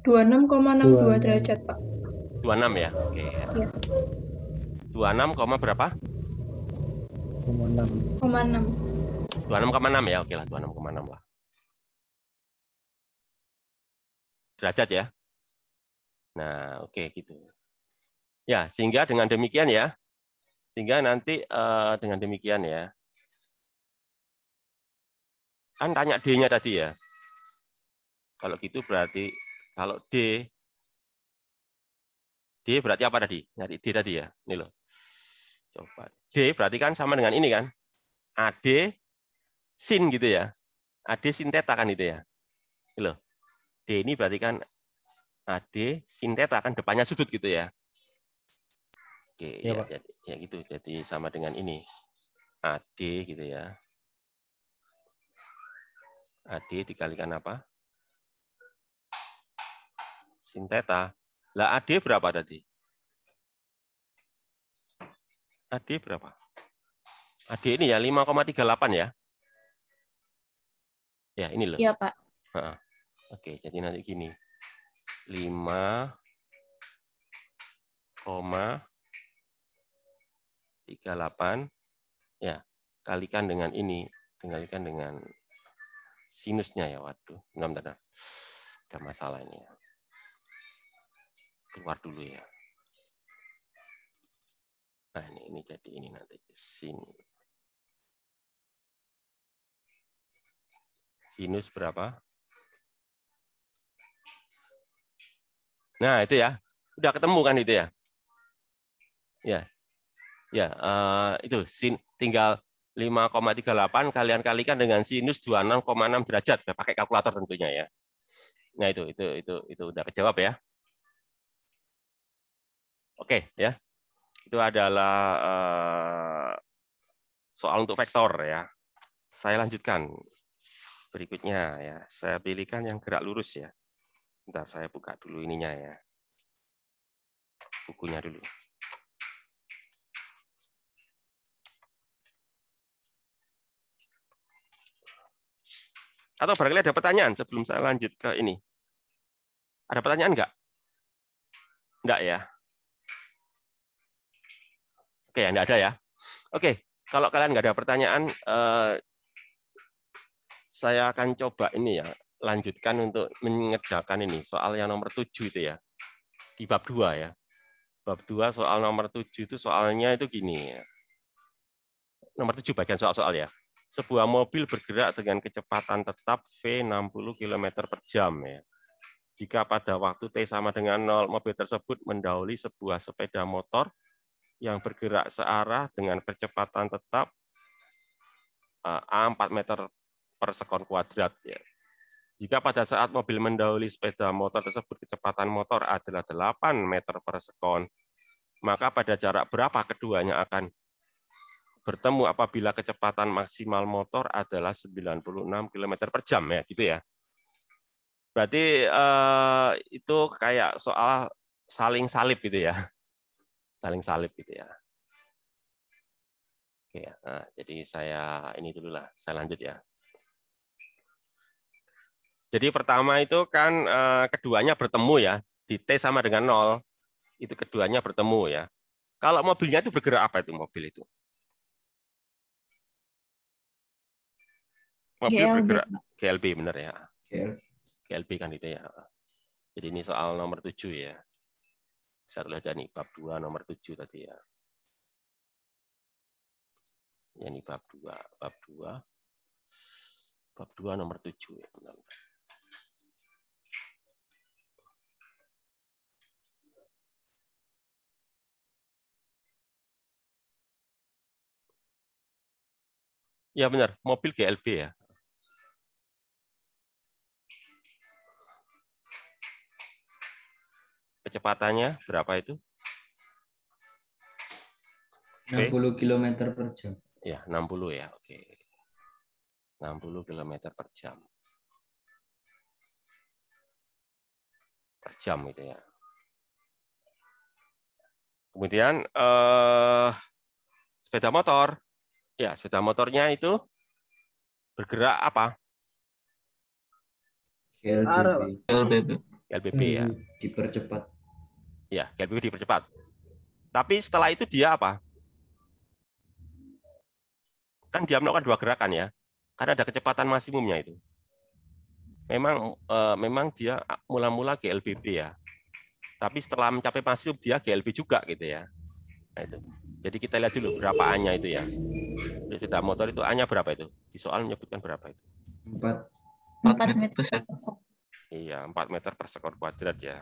26,62 derajat, Pak. 26 ya? Oke. Okay. Ya. 26, berapa? 26. 26. enam ya? Oke lah, 26,6 lah. Derajat ya? Nah, oke okay, gitu. Ya, sehingga dengan demikian ya, sehingga nanti uh, dengan demikian ya, kan tanya D-nya tadi ya. Kalau gitu berarti kalau D, D berarti apa tadi? Nyari D tadi ya. Ini loh. Coba. D berarti kan sama dengan ini kan. AD sin gitu ya. AD sin teta kan itu ya. Ini loh. D ini berarti kan AD sin teta kan depannya sudut gitu ya. Oke, ya, ya, jadi, ya gitu. Jadi sama dengan ini. AD gitu ya. AD dikalikan apa? sin theta. Lah AD berapa tadi? AD berapa? AD ini ya 5,38 ya. Ya, ini loh. Iya, Pak. Ha. Oke, jadi nanti gini. 5 38 ya kalikan dengan ini tinggalkan dengan sinusnya ya waduh enggak ada masalah ini ya keluar dulu ya. Nah, ini, ini jadi ini nanti sini. Sinus berapa? Nah, itu ya. Udah ketemu kan itu ya? Ya. Ya, uh, itu sin tinggal 5,38 kalian kalikan dengan sinus 26,6 derajat nah, pakai kalkulator tentunya ya. Nah, itu itu itu itu udah kejawab ya. Oke, okay, ya. Itu adalah eh, soal untuk vektor ya. Saya lanjutkan berikutnya ya. Saya pilihkan yang gerak lurus ya. Bentar saya buka dulu ininya ya. Bukunya dulu. Atau barangkali ada pertanyaan sebelum saya lanjut ke ini. Ada pertanyaan enggak? Enggak ya. Oke, okay, nggak ada ya. Oke, kalau kalian nggak ada pertanyaan, eh, saya akan coba ini ya, lanjutkan untuk mengerjakan ini, soal yang nomor tujuh itu ya, di bab dua ya. Bab dua soal nomor tujuh itu soalnya itu gini ya. Nomor tujuh bagian soal-soal ya. Sebuah mobil bergerak dengan kecepatan tetap V 60 km per jam ya jika pada waktu T sama dengan nol, mobil tersebut mendahului sebuah sepeda motor yang bergerak searah dengan kecepatan tetap eh, A 4 meter per sekon kuadrat. Ya. Jika pada saat mobil mendahului sepeda motor tersebut kecepatan motor adalah 8 meter per sekon, maka pada jarak berapa keduanya akan bertemu apabila kecepatan maksimal motor adalah 96 km per jam ya gitu ya. Berarti eh, itu kayak soal saling salib gitu ya saling salib gitu ya. Oke, ya. nah, jadi saya ini dulu lah, saya lanjut ya. Jadi pertama itu kan eh, keduanya bertemu ya, di T sama dengan nol itu keduanya bertemu ya. Kalau mobilnya itu bergerak apa itu mobil itu? Mobil GLB. bergerak GLB benar ya. GLB kan itu ya. Jadi ini soal nomor tujuh ya. Sarlah Dani bab 2 nomor 7 tadi ya. Ya ini bab 2, bab 2. Bab 2 nomor 7 ya, benar -benar. Ya benar, mobil GLB ya. kecepatannya berapa itu? 60 km per jam. Ya, 60 ya. Oke. 60 km per jam. Per jam itu ya. Kemudian eh, sepeda motor. Ya, sepeda motornya itu bergerak apa? LBB. LBB. LBB ya. Hmm, dipercepat. Ya, GLBB dipercepat. Tapi setelah itu dia apa? Kan dia melakukan dua gerakan ya. Karena ada kecepatan maksimumnya itu. Memang eh, memang dia mula-mula GLBB ya. Tapi setelah mencapai maksimum dia GLB juga gitu ya. Nah, itu. Jadi kita lihat dulu berapa A-nya itu ya. Jadi motor itu A-nya berapa itu? Di soal menyebutkan berapa itu? Empat. 4 meter. Iya, empat meter per sekor kuadrat ya.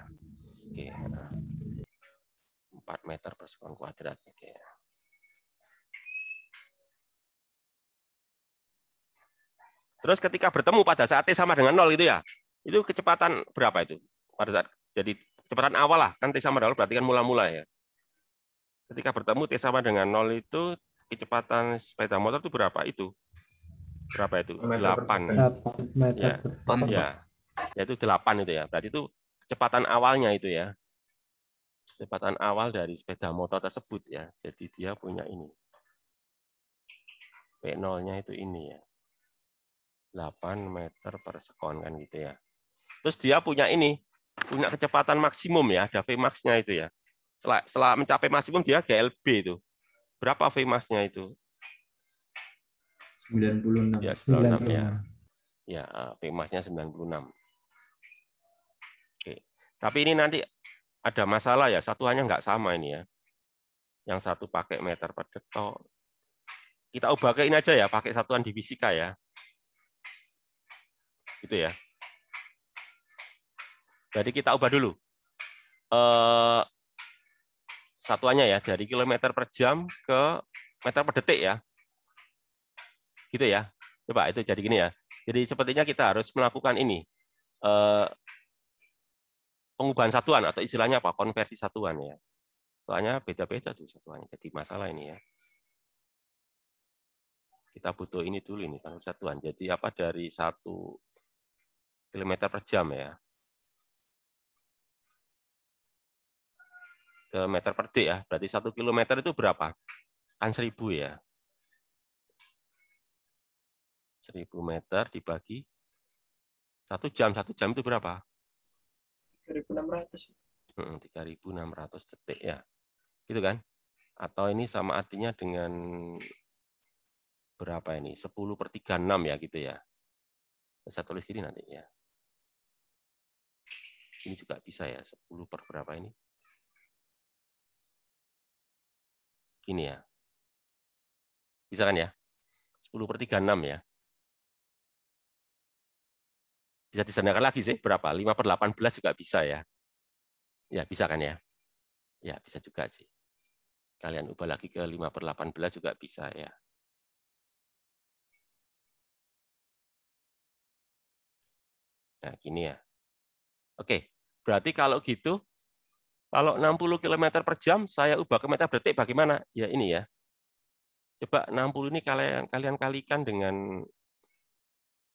Oke. 4 meter per sekon kuadrat. Oke. Terus ketika bertemu pada saat T sama dengan nol itu ya, itu kecepatan berapa itu? Pada saat jadi kecepatan awal lah, kan T sama dengan nol berarti kan mula-mula ya. Ketika bertemu T sama dengan nol itu kecepatan sepeda motor itu berapa itu? Berapa itu? Delapan. Ya. ya. Ya itu delapan itu ya. Berarti itu kecepatan awalnya itu ya. Kecepatan awal dari sepeda motor tersebut ya. Jadi dia punya ini. P0-nya itu ini ya. 8 meter per sekon kan gitu ya. Terus dia punya ini, punya kecepatan maksimum ya, ada Vmax-nya itu ya. Setelah, setelah mencapai maksimum dia GLB itu. Berapa Vmax-nya itu? 96. Ya, 96 ya. Ya, Vmax-nya 96. Tapi ini nanti ada masalah ya, satuannya nggak sama ini ya. Yang satu pakai meter per detok. Kita ubah ke ini aja ya, pakai satuan di fisika ya. Gitu ya. Jadi kita ubah dulu. Eh, satuannya ya, dari kilometer per jam ke meter per detik ya. Gitu ya. Coba itu jadi gini ya. Jadi sepertinya kita harus melakukan ini. Eh, pengubahan satuan atau istilahnya apa? Konversi satuan ya. Soalnya beda-beda tuh satuannya. Jadi masalah ini ya. Kita butuh ini dulu ini kan satuan. Jadi apa dari satu kilometer per jam ya. Ke meter per detik ya. Berarti satu kilometer itu berapa? Kan seribu ya. Seribu meter dibagi satu jam. Satu jam itu berapa? 3600. Hmm, 3600 detik ya. Gitu kan? Atau ini sama artinya dengan berapa ini? 10 per 36 ya gitu ya. Saya tulis ini nanti ya. Ini juga bisa ya, 10 per berapa ini? ini ya. Bisa kan ya? 10 per 36 ya. Bisa disenangkan lagi sih, berapa? 5 per 18 juga bisa ya. Ya, bisa kan ya? Ya, bisa juga sih. Kalian ubah lagi ke 5 per 18 juga bisa ya. Nah, gini ya. Oke, berarti kalau gitu, kalau 60 km per jam, saya ubah ke meter detik bagaimana? Ya ini ya. Coba 60 ini kalian, kalian kalikan dengan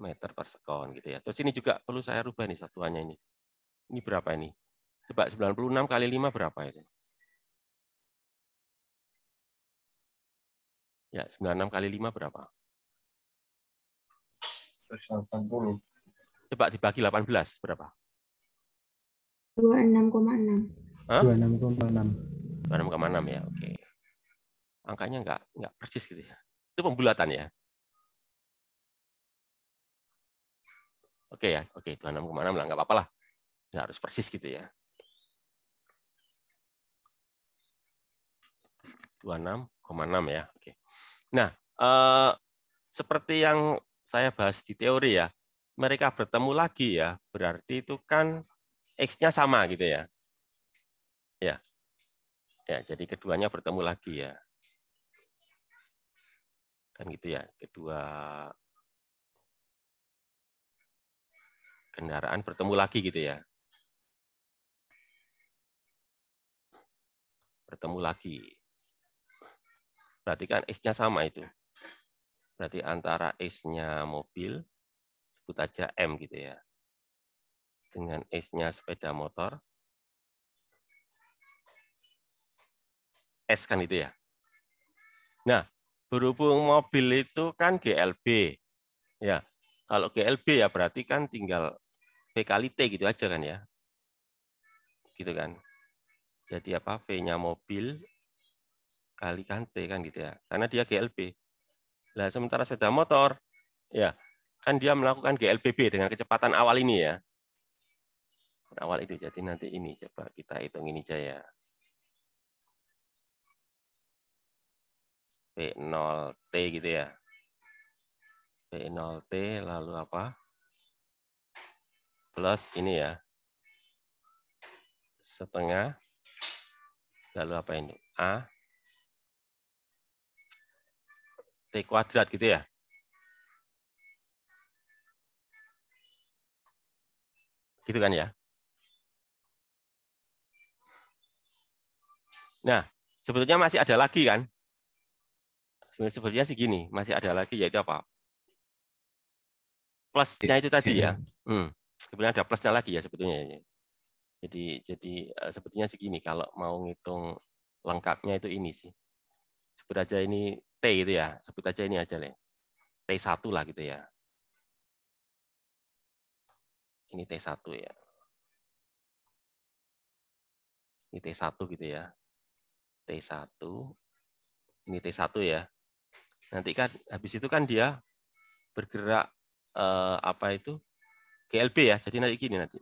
meter per sekon gitu ya. Terus ini juga perlu saya rubah nih satuannya ini. Ini berapa ini? Coba 96 kali 5 berapa itu? Ya, 96 kali 5 berapa? 180. Coba dibagi 18 berapa? 26,6. 26,6. 26,6 ya, oke. Okay. Angkanya enggak enggak persis gitu ya. Itu pembulatan ya. Oke ya, oke 26,6 lah, nggak apa-apa lah. Nggak harus persis gitu ya. 26,6 ya. Oke. Nah, eh, seperti yang saya bahas di teori ya, mereka bertemu lagi ya, berarti itu kan X-nya sama gitu ya. Ya. Ya, jadi keduanya bertemu lagi ya. Kan gitu ya, kedua kendaraan bertemu lagi gitu ya. Bertemu lagi. Berarti kan S-nya sama itu. Berarti antara S-nya mobil, sebut aja M gitu ya. Dengan S-nya sepeda motor. S kan itu ya. Nah, berhubung mobil itu kan GLB. Ya, kalau GLB ya berarti kan tinggal V kali T gitu aja kan ya. Gitu kan. Jadi apa V-nya mobil kali kan T kan gitu ya. Karena dia GLB. Nah, sementara sepeda motor ya kan dia melakukan GLBB dengan kecepatan awal ini ya. Awal itu jadi nanti ini coba kita hitung ini aja ya. P0T gitu ya. P0T lalu apa? plus ini ya setengah lalu apa ini a t kuadrat gitu ya gitu kan ya nah sebetulnya masih ada lagi kan sebetulnya gini masih ada lagi yaitu apa plusnya itu tadi ya hmm sebenarnya ada plusnya lagi ya sebetulnya. Ya. Jadi jadi eh, sebetulnya segini kalau mau ngitung lengkapnya itu ini sih. Sebut aja ini T itu ya, sebut aja ini aja deh. T1 lah gitu ya. Ini T1 ya. Ini T1 gitu ya. T1. Ini T1 ya. Nanti kan habis itu kan dia bergerak eh, apa itu GLB ya, jadi nanti gini nanti.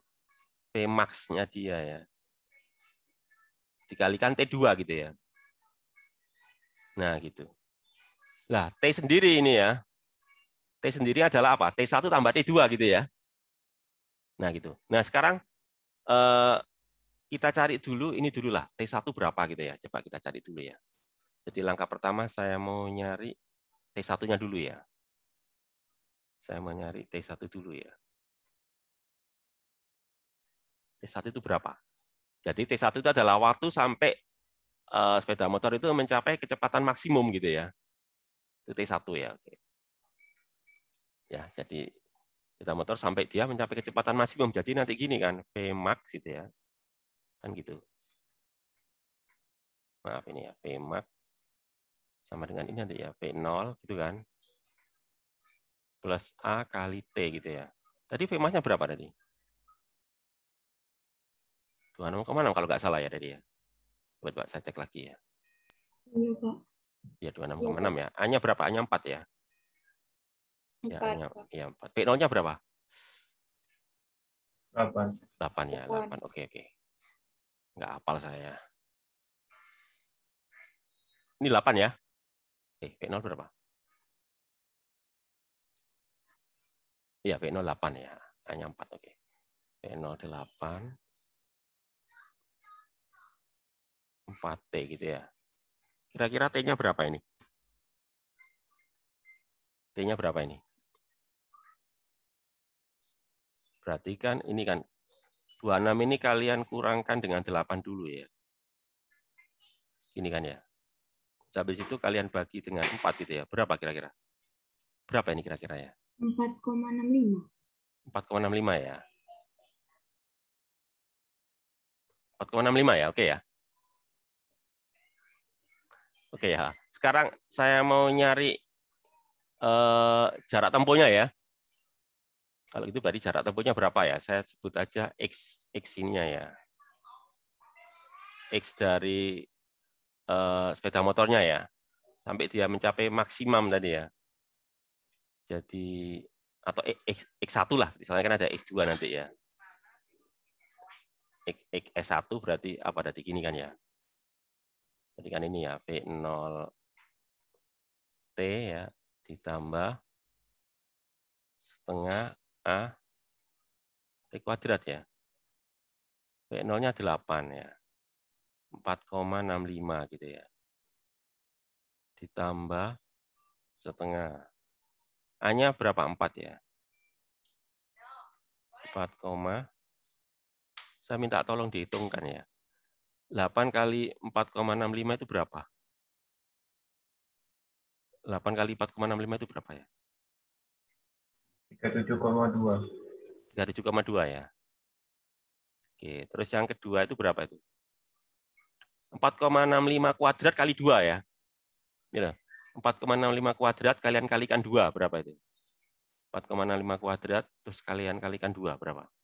P max-nya dia ya. Dikalikan T2 gitu ya. Nah, gitu. Lah, T sendiri ini ya. T sendiri adalah apa? T1 tambah T2 gitu ya. Nah, gitu. Nah, sekarang eh, kita cari dulu, ini dulu lah, T1 berapa gitu ya. Coba kita cari dulu ya. Jadi langkah pertama saya mau nyari T1-nya dulu ya. Saya mau nyari T1 dulu ya. T1 itu berapa. Jadi T1 itu adalah waktu sampai uh, sepeda motor itu mencapai kecepatan maksimum gitu ya. Itu T1 ya. Oke. Ya, jadi sepeda motor sampai dia mencapai kecepatan maksimum. Jadi nanti gini kan, v max gitu ya. Kan gitu. Maaf ini ya, v max sama dengan ini nanti ya, V0 gitu kan. Plus A kali T gitu ya. Tadi v nya berapa tadi? Tuhan kemana kalau nggak salah ya tadi ya. Coba, coba saya cek lagi ya. Iya Pak. Ya 26,6 ya, ya. A-nya berapa? A-nya 4 ya? 4. Ya, 4. Iya, ya 4. P0-nya berapa? 8. 8 ya, 8. Oke, oke. Nggak hafal saya. Ini 8 ya? Oke, eh, P0 berapa? Iya, P0 8 ya. Hanya 4, oke. P0 8. 4T gitu ya. Kira-kira T-nya berapa ini? T-nya berapa ini? Berarti kan ini kan 26 ini kalian kurangkan dengan 8 dulu ya. Ini kan ya. Habis itu kalian bagi dengan 4 gitu ya. Berapa kira-kira? Berapa ini kira-kira ya? 4,65. 4,65 ya. 4,65 ya, oke ya. Oke ya. Sekarang saya mau nyari uh, jarak tempuhnya ya. Kalau itu berarti jarak tempuhnya berapa ya? Saya sebut aja x x ininya ya. X dari uh, sepeda motornya ya. Sampai dia mencapai maksimum tadi ya. Jadi atau x, x1 lah, misalnya kan ada x2 nanti ya. X, x S1 berarti apa tadi gini kan ya? kan ini ya v 0 T ya ditambah setengah A T kuadrat ya. v 0 nya 8 ya. 4,65 gitu ya. Ditambah setengah. A-nya berapa? 4 ya. 4, saya minta tolong dihitungkan ya. 8 kali 4,65 itu berapa? 8 kali 4,65 itu berapa ya? 37,2. 37,2 ya. Oke, terus yang kedua itu berapa itu? 4,65 kuadrat kali 2 ya. Gitu. 4,65 kuadrat kalian kalikan 2 berapa itu? 4,65 kuadrat terus kalian kalikan 2 berapa? 4,65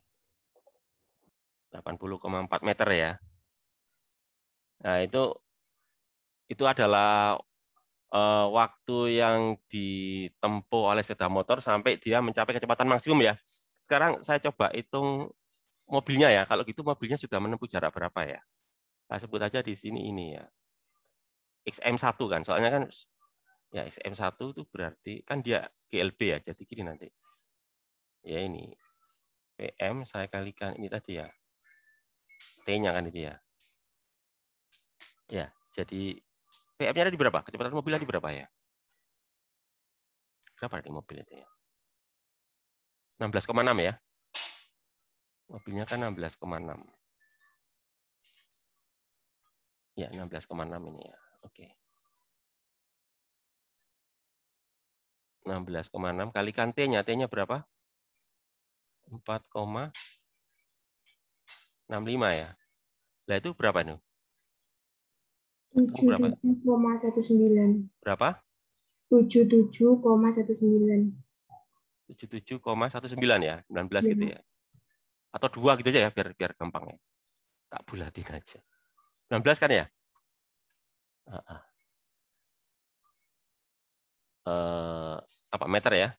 80,4 meter ya. Nah, itu itu adalah uh, waktu yang ditempuh oleh sepeda motor sampai dia mencapai kecepatan maksimum ya. Sekarang saya coba hitung mobilnya ya. Kalau gitu mobilnya sudah menempuh jarak berapa ya? Saya sebut aja di sini ini ya. XM1 kan. Soalnya kan ya XM1 itu berarti kan dia GLB ya. Jadi gini nanti. Ya ini PM saya kalikan ini tadi ya. T-nya kan itu ya. Ya, jadi PM-nya ada di berapa? Kecepatan mobil ada di berapa ya? Berapa di mobil itu ya? 16,6 ya. Mobilnya kan 16,6. Ya, 16,6 ini ya. Oke. 16,6 kali kan T-nya. T-nya berapa? 65 ya. Lah itu berapa nih? 77,19. Berapa? 77,19. 77,19 ya, 19 gitu ya. Atau dua gitu aja ya biar biar gampang ya. Tak bulatin aja. 19 kan ya? Uh, uh. Uh, apa meter ya?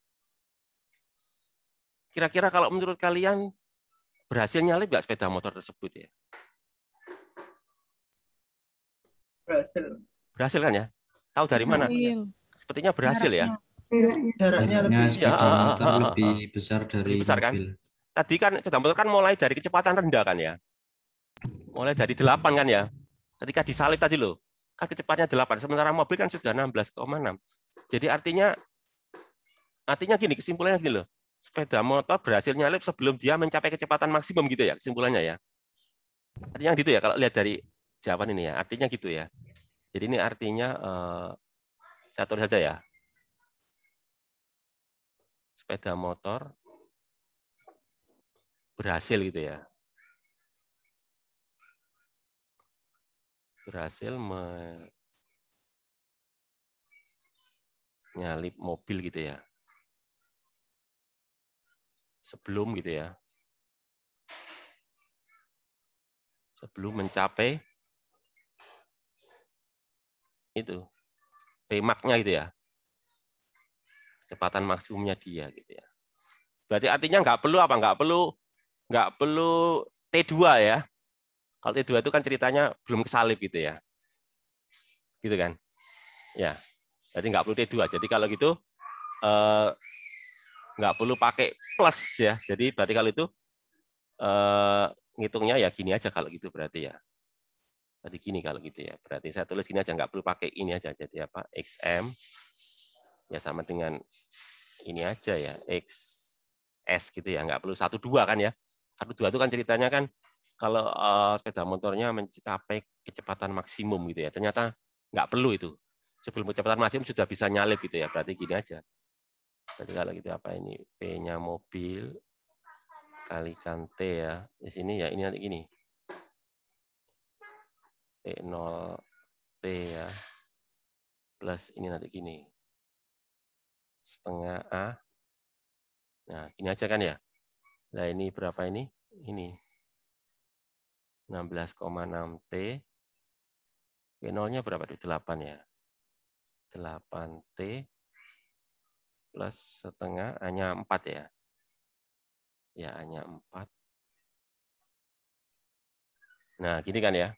Kira-kira kalau menurut kalian berhasil nyalip nggak sepeda motor tersebut ya? Berhasil. Berhasil kan ya? Tahu dari mana? Sepertinya berhasil ya. Jaraknya lebih sepeda iya, ah, ah, motor ah, ah, ah, lebih ah. besar dari lebih besar, kan? mobil. Tadi kan sepeda motor kan mulai dari kecepatan rendah kan ya. Mulai dari 8 kan ya. Ketika disalip tadi loh. Kan kecepatnya 8, sementara mobil kan sudah 16,6. Jadi artinya artinya gini, kesimpulannya gini loh sepeda motor berhasil nyalip sebelum dia mencapai kecepatan maksimum gitu ya kesimpulannya ya. Artinya gitu ya kalau lihat dari jawaban ini ya. Artinya gitu ya. Jadi ini artinya eh, saya tulis saja ya. Sepeda motor berhasil gitu ya. Berhasil me nyalip mobil gitu ya sebelum gitu ya. Sebelum mencapai itu pemaknya gitu ya. Kecepatan maksimumnya dia gitu ya. Berarti artinya nggak perlu apa? Nggak perlu nggak perlu T2 ya. Kalau T2 itu kan ceritanya belum kesalip gitu ya. Gitu kan? Ya. berarti nggak perlu T2. Jadi kalau gitu eh, nggak perlu pakai plus ya. Jadi berarti kalau itu eh, ngitungnya ya gini aja kalau gitu berarti ya. Tadi gini kalau gitu ya. Berarti saya tulis gini aja nggak perlu pakai ini aja. Jadi apa xm ya sama dengan ini aja ya x s gitu ya. Nggak perlu satu dua kan ya. Satu dua itu kan ceritanya kan kalau eh, sepeda motornya mencapai kecepatan maksimum gitu ya. Ternyata nggak perlu itu. Sebelum kecepatan maksimum sudah bisa nyalip gitu ya. Berarti gini aja tadi kalau gitu apa ini P-nya mobil kalikan T ya. Di sini ya ini nanti gini. T0 T ya. Plus ini nanti gini. Setengah A. Nah, gini aja kan ya. Nah, ini berapa ini? Ini. 16,6 T. P0-nya berapa? 8 ya. 8 T plus setengah ah, hanya 4 ya. Ya, hanya 4. Nah, gini kan ya.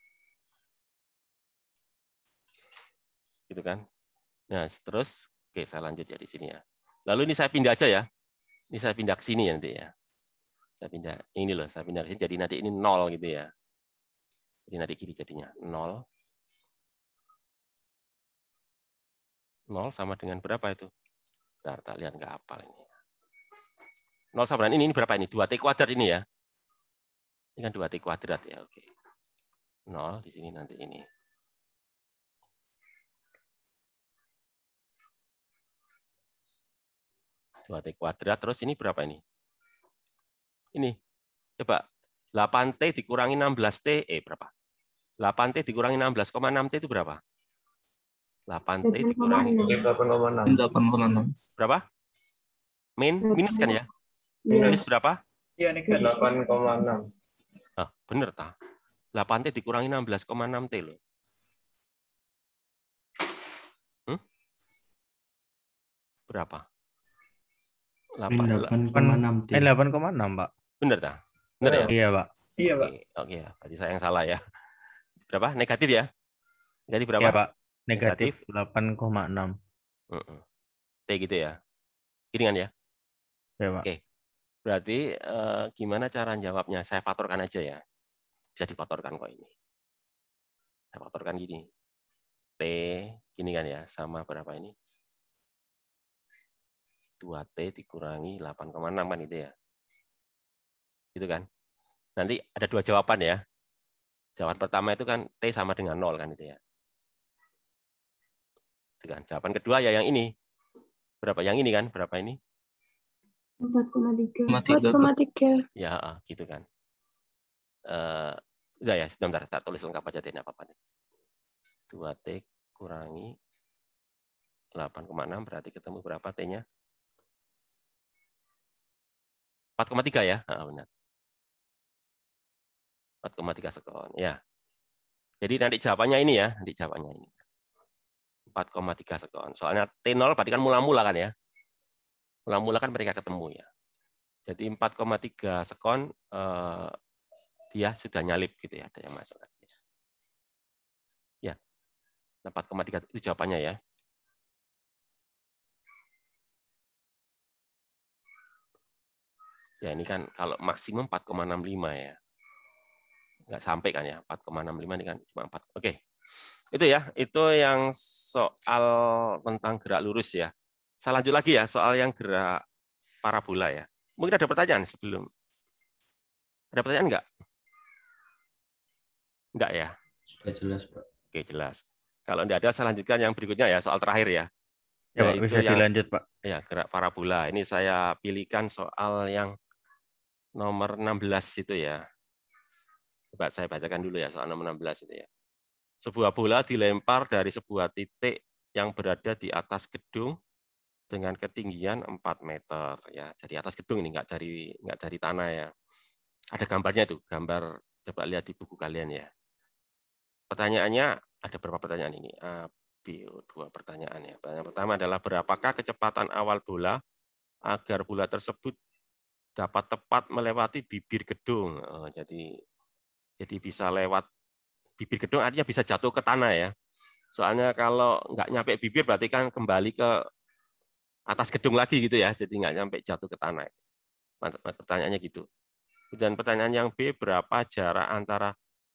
Gitu kan. Nah, terus oke saya lanjut ya di sini ya. Lalu ini saya pindah aja ya. Ini saya pindah ke sini ya nanti ya. Saya pindah ini loh, saya pindah ke sini jadi nanti ini nol gitu ya. Jadi nanti kiri jadinya nol. Nol sama dengan berapa itu? Bentar, tak lihat nggak apa ini. 0 sama ini, ini berapa ini? 2T kuadrat ini ya. Ini kan 2T kuadrat ya, oke. 0 di sini nanti ini. dua t kuadrat terus ini berapa ini ini coba 8 t dikurangi 16 t eh berapa 8 t dikurangi 16,6 t itu berapa 8 T dikurangi 8,6. Berapa? Min? Minus kan ya? Minus, iya. berapa? Iya, 8,6. Kan. Ah, benar ta? 8 T dikurangi 16,6 T loh. Hmm? Berapa? 8,6 T. Eh, 8,6, Pak. Benar ta? Benar ya? Iya, Pak. Iya, Pak. Oke, oke. Berarti saya yang salah ya. Berapa? Negatif ya? Jadi berapa? Iya, Pak. Negatif 8,6. Uh -uh. T gitu ya. kan ya. Ya, Pak. Oke. Berarti eh, gimana cara jawabnya? Saya faktorkan aja ya. Bisa difaktorkan kok ini. Saya faktorkan gini. T gini kan ya, sama berapa ini? 2T dikurangi 8,6 kan itu ya. Gitu kan. Nanti ada dua jawaban ya. Jawaban pertama itu kan T sama dengan 0 kan itu ya. Gitu kan. Jawaban kedua ya yang ini. Berapa yang ini kan? Berapa ini? 4,3. 4,3. Ya, ah, gitu kan. Eh, uh, udah ya, sebentar, saya tulis lengkap aja tidak apa-apa. 2T kurangi 8,6 berarti ketemu berapa T-nya? 4,3 ya? Ah, benar. 4,3 sekon. Ya. Jadi nanti jawabannya ini ya, nanti jawabannya ini. 4,3 sekon. Soalnya T0 berarti kan mula-mula kan ya. Mula-mula kan mereka ketemu ya. Jadi 4,3 sekon eh, dia sudah nyalip gitu ya, ada yang masuk lagi. Ya. 4,3 ya, itu jawabannya ya. Ya ini kan kalau maksimum 4,65 ya. Enggak sampai kan ya, 4,65 ini kan cuma 4. Oke, itu ya, itu yang soal tentang gerak lurus ya. Saya lanjut lagi ya soal yang gerak parabola ya. Mungkin ada pertanyaan sebelum. Ada pertanyaan enggak? Enggak ya? Sudah jelas, Pak. Oke, jelas. Kalau enggak ada, saya lanjutkan yang berikutnya ya, soal terakhir ya. Ya, Pak, bisa yang, dilanjut, Pak. Ya, gerak parabola. Ini saya pilihkan soal yang nomor 16 itu ya. Coba saya bacakan dulu ya soal nomor 16 itu ya. Sebuah bola dilempar dari sebuah titik yang berada di atas gedung dengan ketinggian 4 meter ya. Jadi atas gedung ini enggak dari enggak dari tanah ya. Ada gambarnya tuh, gambar coba lihat di buku kalian ya. Pertanyaannya ada berapa pertanyaan ini? A, B, o, dua pertanyaan ya. Pertanyaan pertama adalah berapakah kecepatan awal bola agar bola tersebut dapat tepat melewati bibir gedung. Eh, jadi jadi bisa lewat bibir gedung artinya bisa jatuh ke tanah ya. Soalnya kalau nggak nyampe bibir berarti kan kembali ke atas gedung lagi gitu ya. Jadi nggak nyampe jatuh ke tanah. Pertanyaannya gitu. Dan pertanyaan yang B, berapa jarak antara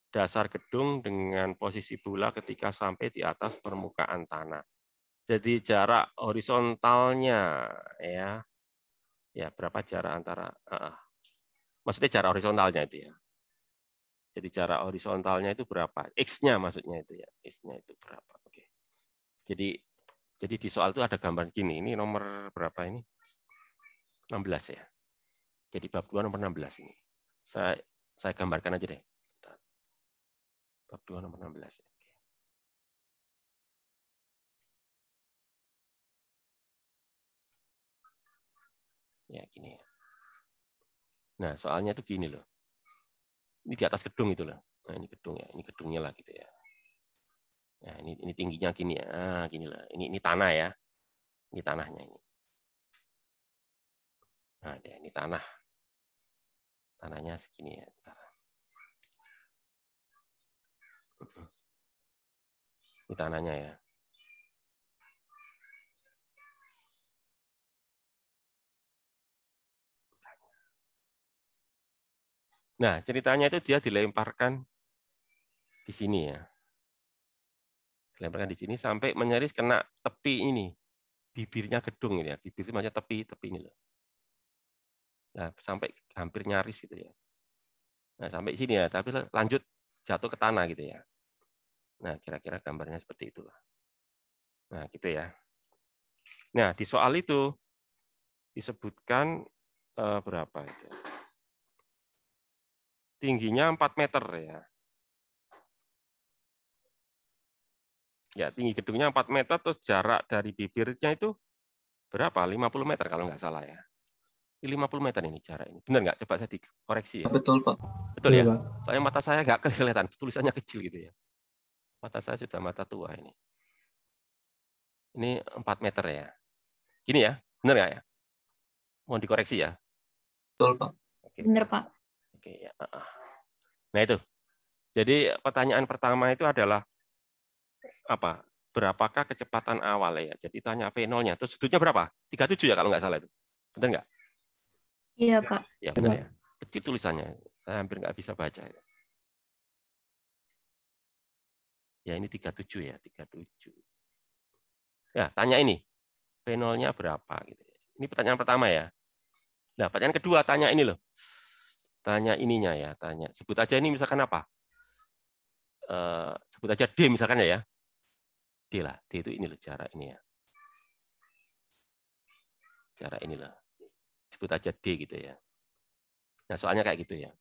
dasar gedung dengan posisi bola ketika sampai di atas permukaan tanah? Jadi jarak horizontalnya ya, ya berapa jarak antara, uh, maksudnya jarak horizontalnya itu ya, jadi jarak horizontalnya itu berapa? X-nya maksudnya itu ya. X-nya itu berapa? Oke. Jadi jadi di soal itu ada gambar gini. Ini nomor berapa ini? 16 ya. Jadi bab 2 nomor 16 ini. Saya saya gambarkan aja deh. Bab 2 nomor 16 ya. ya gini ya. Nah soalnya itu gini loh ini di atas gedung itu loh. Nah, ini gedung ya, ini gedungnya lah gitu ya. Nah, ini ini tingginya gini ya. Ah, gini lah. Ini ini tanah ya. Ini tanahnya ini. Nah, ya, ini tanah. Tanahnya segini ya. Ini tanahnya ya. Nah, ceritanya itu dia dilemparkan di sini ya. Dilemparkan di sini sampai menyeris kena tepi ini. Bibirnya gedung ini gitu ya. Bibir itu maksudnya tepi, tepi ini loh. Nah, sampai hampir nyaris gitu ya. Nah, sampai sini ya, tapi lanjut jatuh ke tanah gitu ya. Nah, kira-kira gambarnya seperti itu. Nah, gitu ya. Nah, di soal itu disebutkan eh, berapa itu? tingginya 4 meter ya. Ya, tinggi gedungnya 4 meter, terus jarak dari bibirnya itu berapa? 50 meter kalau nggak salah ya. 50 meter ini jarak ini. Benar nggak? Coba saya dikoreksi ya. Betul, Pak. Betul ya? Iya, Soalnya mata saya nggak kelihatan, tulisannya kecil gitu ya. Mata saya sudah mata tua ini. Ini 4 meter ya. Gini ya, benar nggak ya? Mohon dikoreksi ya. Betul, Pak. Oke. Benar, Pak. Oke, ya. Nah itu. Jadi pertanyaan pertama itu adalah apa? Berapakah kecepatan awal ya? Jadi tanya V0-nya. Terus sudutnya berapa? 37 ya kalau nggak salah itu. Benar nggak? Iya, Pak. Ya, benar ya. Kecil tulisannya. Saya hampir nggak bisa baca. Ya, ya ini 37 ya, 37. Ya, tanya ini. v 0 berapa gitu. Ini pertanyaan pertama ya. Nah, pertanyaan kedua tanya ini loh tanya ininya ya, tanya sebut aja ini misalkan apa? E, sebut aja D misalkan ya. D lah, D itu ini loh jarak ini ya. cara inilah Sebut aja D gitu ya. Nah, soalnya kayak gitu ya.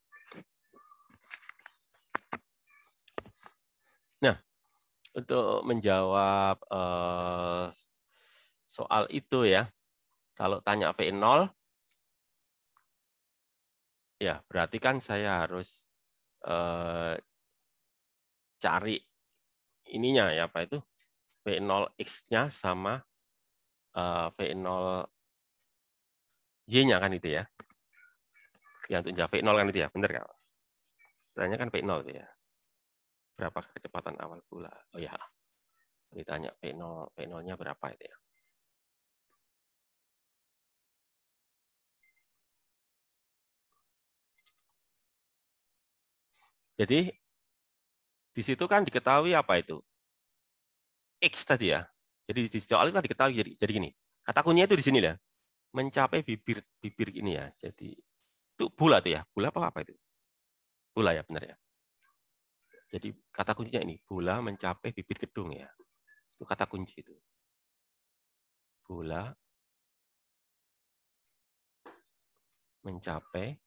Nah, untuk menjawab uh, soal itu ya, kalau tanya V0, ya berarti kan saya harus eh, cari ininya ya apa itu V0x-nya sama eh, V0 y-nya kan itu ya. Yang untuk V0 kan itu ya, benar kan? Tanya kan V0 itu ya. Berapa kecepatan awal pula? Oh ya. Ditanya V0, V0-nya berapa itu ya. Jadi di situ kan diketahui apa itu? X tadi ya. Jadi di situ kan diketahui jadi, jadi gini. Kata kuncinya itu di sini ya. Mencapai bibir bibir ini ya. Jadi itu bola tuh ya. Bola apa apa itu? Bola ya benar ya. Jadi kata kuncinya ini bola mencapai bibir gedung ya. Itu kata kunci itu. Bola mencapai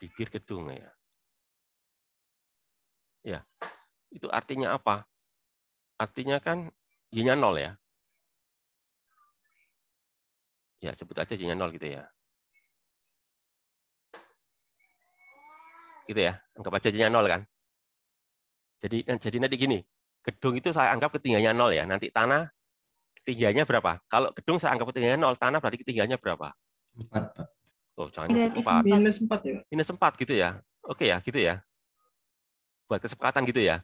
bibir gedung ya. Ya, itu artinya apa? Artinya kan Y-nya nol ya. Ya, sebut aja Y-nya nol gitu ya. Gitu ya, anggap aja Y-nya nol kan. Jadi, kan jadi nanti gini, gedung itu saya anggap ketinggiannya nol ya. Nanti tanah ketinggiannya berapa? Kalau gedung saya anggap ketinggiannya nol, tanah berarti ketinggiannya berapa? Empat, Pak. Oh, jangan negatif ini Minus 4 ya. Minus 4 gitu ya. Oke ya, gitu ya. Buat kesepakatan gitu ya.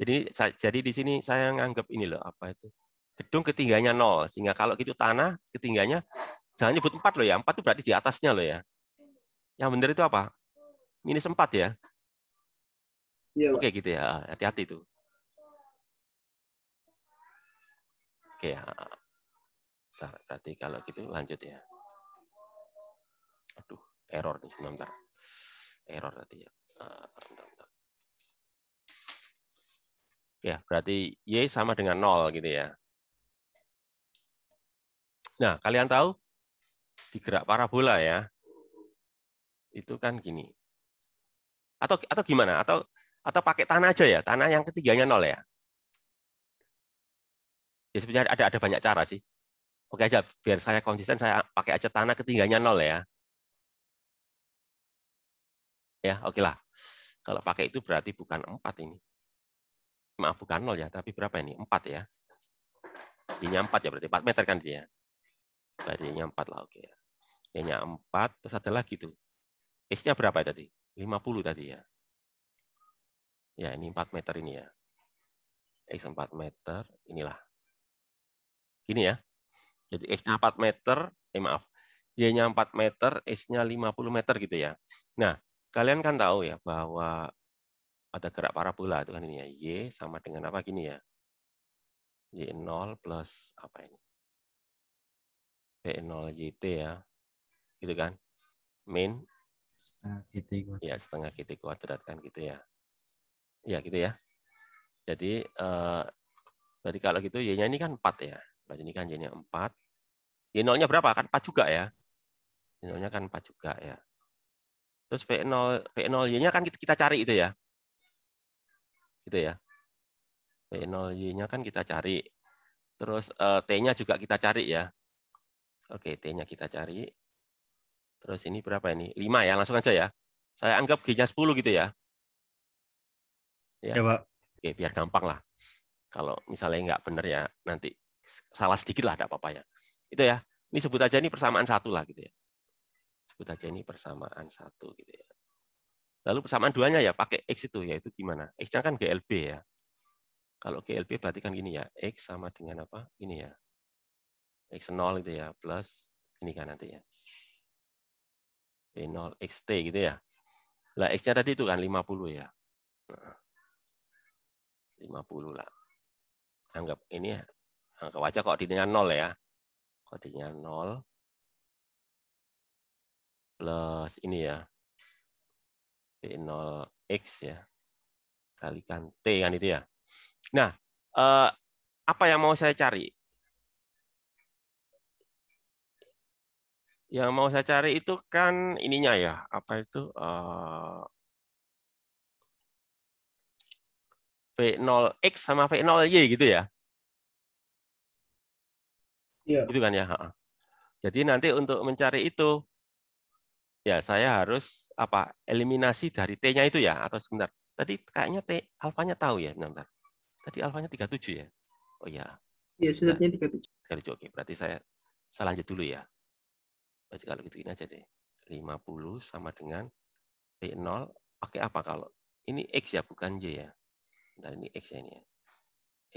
Jadi saya, jadi di sini saya nganggap ini loh apa itu gedung ketinggiannya nol sehingga kalau gitu tanah ketinggiannya jangan nyebut empat loh ya empat itu berarti di atasnya loh ya yang benar itu apa minus sempat ya iya, oke gitu ya ah, hati-hati itu oke ya Bentar, berarti kalau gitu lanjut ya error nih sebentar, error tadi ya uh, bentar, bentar. ya berarti y sama dengan nol gitu ya nah kalian tahu di gerak parabola ya itu kan gini atau atau gimana atau atau pakai tanah aja ya tanah yang ketiganya nol ya ya sebenarnya ada ada banyak cara sih oke aja biar saya konsisten saya pakai aja tanah ketiganya nol ya Ya, oke okay lah. Kalau pakai itu berarti bukan empat ini. Maaf, bukan nol ya, tapi berapa ini? Empat ya. ini empat ya, berarti empat meter kan dia. tadinya empat lah, oke. Okay. ini empat terus ada lagi tuh. S-nya berapa ya tadi? 50 tadi ya. Ya, ini empat meter ini ya. X empat meter, inilah. Ini ya. Jadi X-nya empat meter, eh maaf, Y-nya empat meter, S-nya 50 meter gitu ya. Nah, Kalian kan tahu ya bahwa ada gerak parabola itu kan ini ya. Y sama dengan apa gini ya. Y0 plus apa ini? P0 YT ya. Gitu kan? Min setengah Ya, setengah GT kuadrat kan gitu ya. Ya, gitu ya. Jadi eh, jadi kalau gitu Y-nya ini kan 4 ya. berarti ini kan Y-nya 4. Y0-nya berapa? Kan 4 juga ya. Y0-nya kan 4 juga ya. Terus p 0 v P0Y-nya kan kita, kita cari itu ya. Gitu ya. P0Y-nya kan kita cari. Terus uh, T-nya juga kita cari ya. Oke, T-nya kita cari. Terus ini berapa ini? 5 ya, langsung aja ya. Saya anggap G-nya 10 gitu ya. Ya, ya Pak. Oke, biar gampang lah. Kalau misalnya nggak benar ya nanti salah sedikit lah, tidak apa-apa ya. Itu ya. Ini sebut aja ini persamaan satu lah gitu ya disebut aja ini persamaan satu gitu ya. Lalu persamaan duanya ya pakai x itu ya itu gimana? X-nya kan GLB ya. Kalau GLB berarti kan gini ya, x sama dengan apa? Ini ya. x0 gitu ya plus ini kan nanti ya. P0 xt gitu ya. Lah x-nya tadi itu kan 50 ya. 50 nah, lah. Anggap ini ya. Anggap aja kok dengan 0 ya. Kodenya 0 plus ini ya. t 0 x ya. Kalikan T kan itu ya. Nah, eh, apa yang mau saya cari? Yang mau saya cari itu kan ininya ya. Apa itu? Eh, V0X sama V0Y gitu ya? Iya. Itu kan ya. Jadi nanti untuk mencari itu ya saya harus apa eliminasi dari T-nya itu ya atau sebentar. Tadi kayaknya T alfanya tahu ya, sebentar Tadi alfanya 37 ya. Oh ya. Iya, iya tiga tujuh 37. Oke, berarti saya saya lanjut dulu ya. Berarti kalau gitu ini aja deh. 50 sama dengan t 0 pakai apa kalau ini X ya bukan Y ya. Bentar ini X ya ini ya.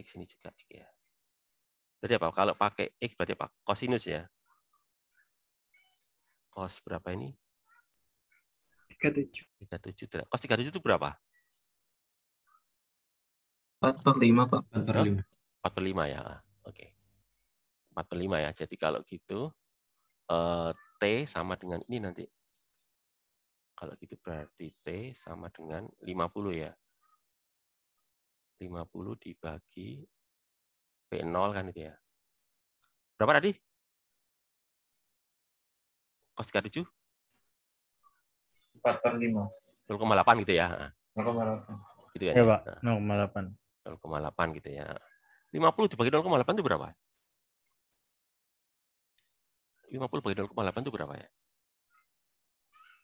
X ini juga X ya. Berarti apa? Kalau pakai X berarti apa? Kosinus ya. Kos berapa ini? 37. 37 Kos 37 itu berapa? 4 per 5, Pak. 4 per 5. 4 per 5 ya. Ah. Oke. Okay. 4 per 5 ya. Jadi kalau gitu eh, T sama dengan ini nanti. Kalau gitu berarti T sama dengan 50 ya. 50 dibagi P0 kan itu ya. Berapa tadi? Kos 37? 4 per 5. 0,8 gitu ya. 0,8. Gitu, ya, iya, gitu, ya, ya? gitu ya. Ya, Pak. 0,8. 0,8 gitu ya. 50 dibagi 0,8 itu berapa? 50 bagi 0,8 itu berapa ya?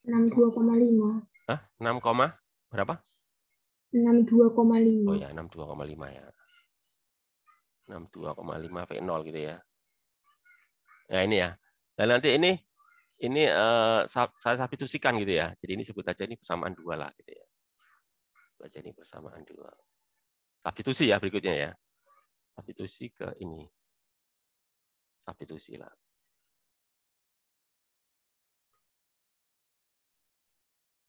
62,5. Hah? 6, berapa? 62,5. Oh ya, 62,5 ya. 62,5 P0 gitu ya. Nah ini ya. Dan nanti ini ini uh, saya substitusikan gitu ya. Jadi ini sebut aja ini persamaan dua lah gitu ya. Sebut aja ini persamaan dua. Substitusi ya berikutnya ya. Substitusi ke ini. Substitusi lah.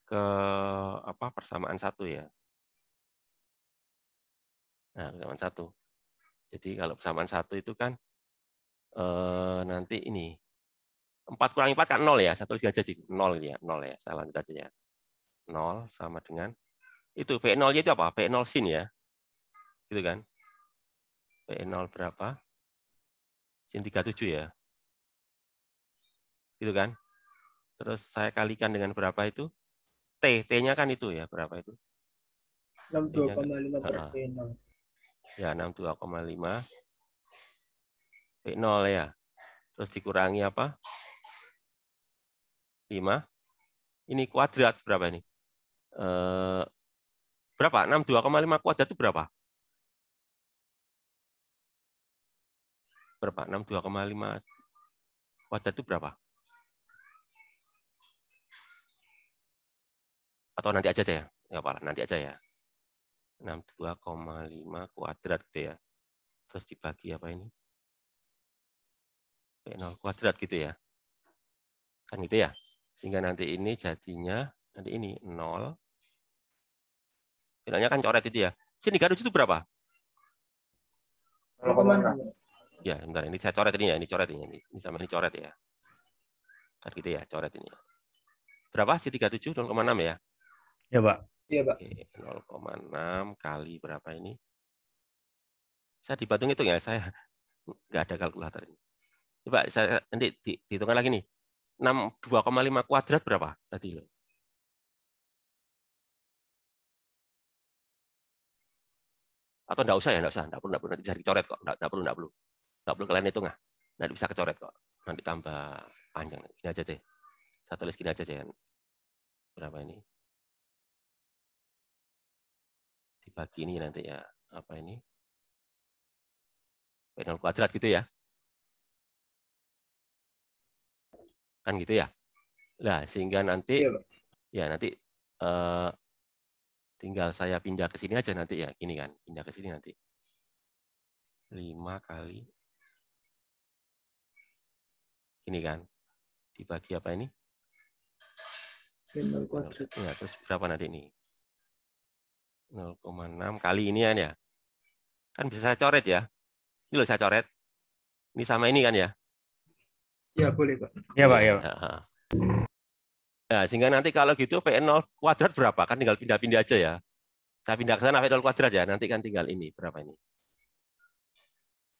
Ke apa persamaan satu ya. Nah, persamaan satu. Jadi kalau persamaan satu itu kan eh, nanti ini 4 kurang 4 kan 0 ya. Saya tulis aja jadi 0 ya. 0 ya. Saya lanjut aja ya. 0 sama dengan itu V0 nya itu apa? V0 sin ya. Gitu kan. V0 berapa? Sin 37 ya. Gitu kan. Terus saya kalikan dengan berapa itu? T. T-nya kan itu ya. Berapa itu? 62,5 kan- per V0. Ya, 62,5 V0 ya. Terus dikurangi apa? 5. Ini kuadrat berapa ini? Eh, berapa? 62,5 kuadrat itu berapa? Berapa? 62,5 kuadrat itu berapa? Atau nanti aja deh ya? Nggak apa-apa, nanti aja ya. 62,5 kuadrat gitu ya. Terus dibagi apa ini? P0 kuadrat gitu ya. Kan gitu ya. Sehingga nanti ini jadinya, nanti ini nol, Bilangnya kan coret itu ya. Sini garis itu berapa? 0,6. Ya, bentar. Ini saya coret ini ya. Ini coret ini. Ini sama ini coret ya. Kan gitu ya, coret ini. Berapa sih 37? 0,6 ya? Ya, Pak. Iya, Pak. Oke, 0,6 kali berapa ini? Saya dibantu itu ya. Saya nggak ada kalkulator ini. Coba saya nanti dihitungkan lagi nih. 2,5 kuadrat berapa tadi lo? Atau enggak usah ya, enggak usah, enggak perlu, enggak perlu, nanti bisa dicoret kok, enggak, perlu, enggak perlu. Enggak perlu kalian hitung ah. Ya. Nanti bisa kecoret kok. Nanti tambah panjang. Gini aja deh. Saya tulis gini aja deh. Berapa ini? Dibagi ini nanti ya. Apa ini? Penol kuadrat gitu ya. kan gitu ya nah sehingga nanti ya, ya nanti uh, tinggal saya pindah ke sini aja nanti ya gini kan pindah ke sini nanti lima kali ini kan dibagi apa ini ya terus berapa nanti ini 0,6 kali ini kan ya kan bisa saya coret ya ini loh saya coret ini sama ini kan ya Ya boleh Pak. Iya Pak, iya, ya Pak. Nah, sehingga nanti kalau gitu VN0 kuadrat berapa? Kan tinggal pindah-pindah aja ya. Saya pindah ke sana VN0 kuadrat ya, nanti kan tinggal ini. Berapa ini?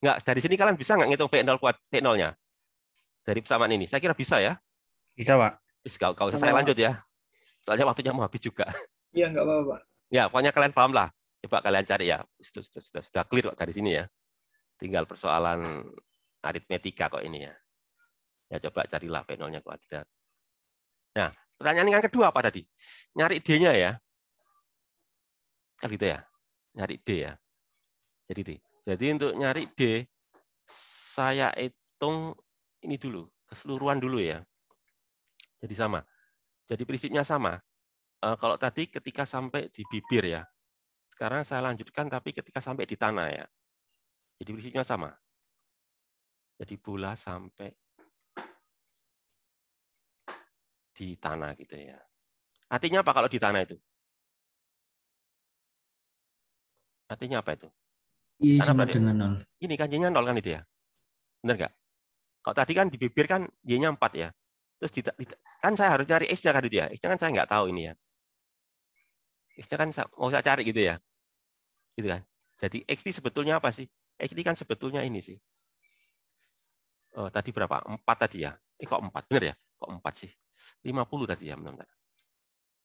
Enggak, dari sini kalian bisa nggak ngitung V0 kuat V0-nya? Dari persamaan ini. Saya kira bisa ya. Bisa, Pak. Bisa, kalau, kalau saya lanjut ya. Soalnya waktunya mau habis juga. Iya, enggak apa-apa, Pak. Ya, pokoknya kalian paham lah. Coba kalian cari ya. Sudah, sudah, sudah, sudah clear kok dari sini ya. Tinggal persoalan aritmetika kok ini ya. Ya coba carilah penolnya kuadrat. Nah, pertanyaan yang kedua apa tadi? Nyari D-nya ya. Kan gitu ya. Nyari D ya. Jadi D. Jadi untuk nyari D, saya hitung ini dulu, keseluruhan dulu ya. Jadi sama. Jadi prinsipnya sama. Eh, kalau tadi ketika sampai di bibir ya. Sekarang saya lanjutkan tapi ketika sampai di tanah ya. Jadi prinsipnya sama. Jadi bola sampai di tanah gitu ya. Artinya apa kalau di tanah itu? Artinya apa itu? Iya Karena sama berarti, dengan nol. Ini kan Y-nya nol kan itu ya? Benar nggak? Kalau tadi kan di bibir kan Y-nya 4 ya. Terus di, di, kan saya harus cari X-nya kan itu ya. X-nya kan saya nggak tahu ini ya. X-nya kan mau saya cari gitu ya. Gitu kan. Jadi X ini sebetulnya apa sih? X ini kan sebetulnya ini sih. Oh, tadi berapa? 4 tadi ya. Eh kok 4? Benar ya? kok 4 sih? 50 tadi ya benar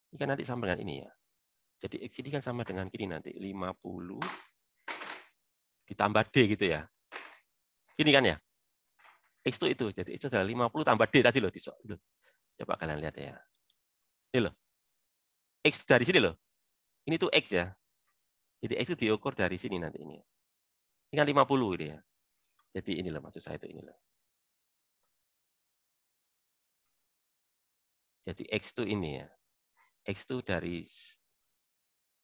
Ini kan nanti sama dengan ini ya. Jadi X ini kan sama dengan gini nanti. 50 ditambah D gitu ya. Ini kan ya. X itu itu. Jadi itu adalah 50 tambah D tadi loh. Coba kalian lihat ya. Ini loh. X dari sini loh. Ini tuh X ya. Jadi X itu diukur dari sini nanti ini. Ini kan 50 ini ya. Jadi inilah maksud saya itu inilah. Jadi X itu ini ya. X itu dari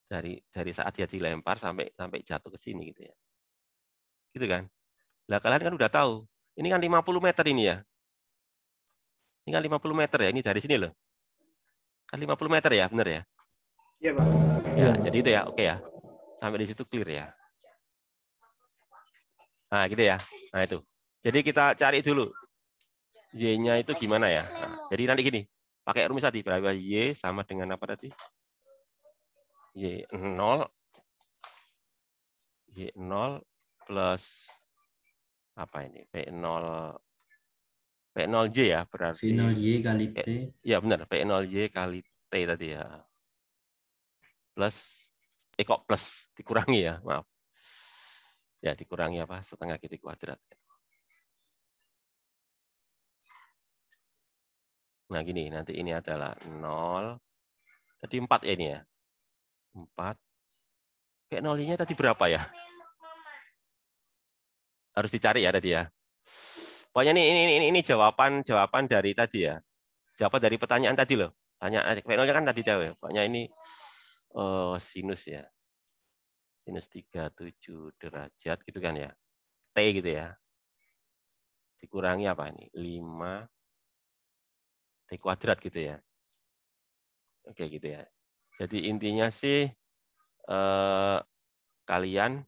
dari dari saat dia dilempar sampai sampai jatuh ke sini gitu ya. Gitu kan? Lah kalian kan udah tahu. Ini kan 50 meter ini ya. Ini kan 50 meter ya, ini dari sini loh. Kan 50 meter ya, benar ya? Iya, Pak. Ya, iya. jadi itu ya, oke ya. Sampai di situ clear ya. Nah, gitu ya. Nah, itu. Jadi kita cari dulu Y-nya itu gimana ya. Nah, jadi nanti gini, Pakai rumus tadi bahwa Y sama dengan apa tadi? Y 0 Y 0 plus apa ini? P0 0 j ya berarti. P0Y kali T. ya benar, P0Y kali T tadi ya. Plus eh kok plus dikurangi ya, maaf. Ya dikurangi apa? setengah titik gitu kuadrat. Nah gini, nanti ini adalah 0. Tadi 4 ya ini ya. 4. Kayak nolinya tadi berapa ya? Harus dicari ya tadi ya. Pokoknya ini, ini, ini, ini jawaban jawaban dari tadi ya. Jawaban dari pertanyaan tadi loh. Tanya, eh, kayak nolnya kan tadi tahu ya Pokoknya ini oh, sinus ya. Sinus 37 derajat gitu kan ya. T gitu ya. Dikurangi apa ini? 5 kuadrat gitu ya. Oke gitu ya. Jadi intinya sih eh, kalian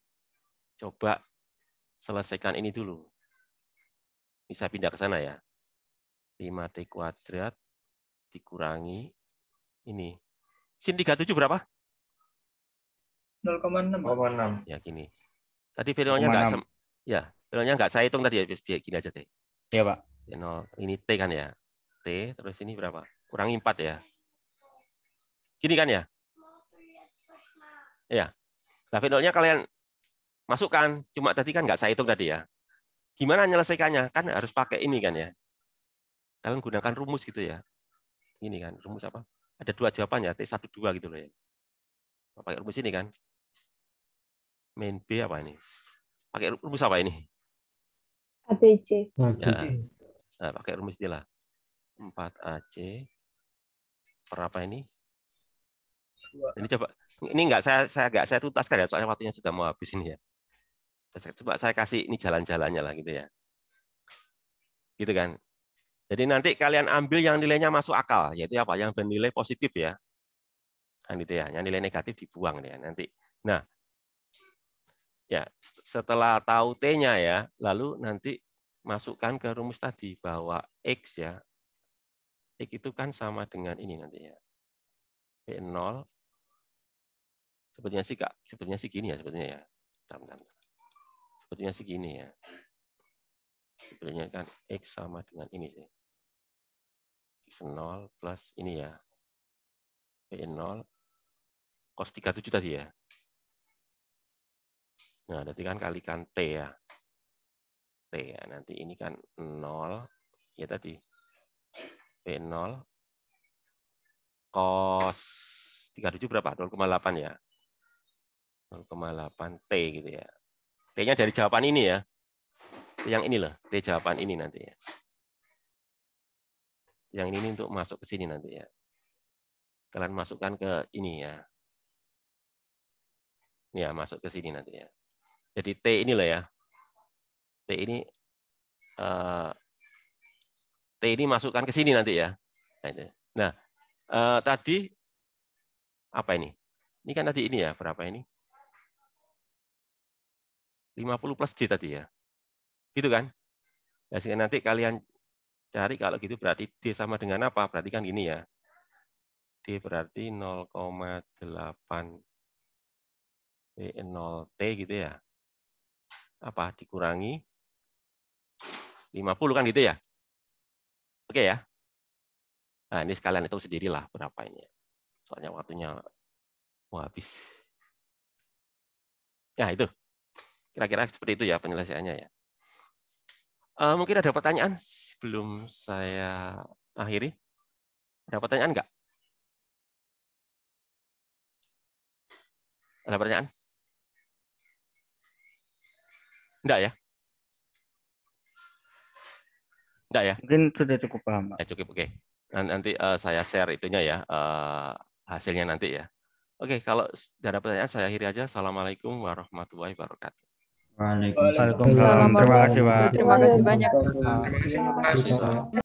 coba selesaikan ini dulu. Bisa pindah ke sana ya. 5T kuadrat dikurangi ini. Sin 37 berapa? 0,6. Ya gini. Tadi value-nya enggak ya, value-nya enggak saya hitung tadi ya, gini aja deh. Iya, Pak. Ya, 0. Ini T kan ya. T, terus ini berapa? kurang 4 ya. Gini kan ya? Iya. Tapi nolnya kalian masukkan, cuma tadi kan nggak saya hitung tadi ya. Gimana menyelesaikannya? Kan harus pakai ini kan ya. Kalian gunakan rumus gitu ya. Ini kan, rumus apa? Ada dua jawaban ya, T12 gitu loh ya. Pakai rumus ini kan. Main B apa ini? Pakai rumus apa ini? ABC. Ya. Nah, pakai rumus inilah. 4AC per apa ini? Ini coba ini enggak saya saya enggak saya tutaskan ya soalnya waktunya sudah mau habis ini ya. Coba saya kasih ini jalan-jalannya lah gitu ya. Gitu kan. Jadi nanti kalian ambil yang nilainya masuk akal, yaitu apa? Yang bernilai positif ya. Kan gitu ya, yang nilai negatif dibuang ya nanti. Nah, ya setelah tahu T-nya ya, lalu nanti masukkan ke rumus tadi bahwa X ya x itu kan sama dengan ini nanti ya. P0 Sepertinya sih Kak, sebetulnya sih gini ya sepertinya ya. Bentar, bentar, bentar. Sebetulnya sih gini ya. Sebetulnya kan X sama dengan ini sih. X0 plus ini ya. P0 cos 37 tadi ya. Nah, nanti kan kalikan T ya. T ya, nanti ini kan 0 ya tadi P0 cos 37 berapa? 0,8 ya. 0,8 T gitu ya. T-nya dari jawaban ini ya. yang ini loh, T jawaban ini nanti ya. Yang ini untuk masuk ke sini nanti ya. Kalian masukkan ke ini ya. Ya, masuk ke sini nanti ya. Jadi T ini loh ya. T ini uh, ini masukkan ke sini nanti ya. Nah, nah, eh, tadi apa ini? Ini kan tadi ini ya, berapa ini? 50 plus J tadi ya. Gitu kan? Nah, sehingga nanti kalian cari kalau gitu berarti D sama dengan apa? Berarti kan ini ya. D berarti 0,8 P0T gitu ya. Apa? Dikurangi 50 kan gitu ya. Oke okay ya. Nah, ini sekalian itu sendirilah berapa ini. Soalnya waktunya mau habis. Ya, itu. Kira-kira seperti itu ya penyelesaiannya ya. Uh, mungkin ada pertanyaan sebelum saya akhiri. Ada pertanyaan enggak? Ada pertanyaan? Enggak ya? Tidak ya? Mungkin sudah cukup paham. Ya, cukup, oke. Okay. Nanti uh, saya share itunya ya, uh, hasilnya nanti ya. Oke, okay, kalau ada pertanyaan saya akhiri aja. Assalamualaikum warahmatullahi wabarakatuh. Waalaikumsalam. Waalaikumsalam. Terima kasih, Pak. Terima kasih banyak.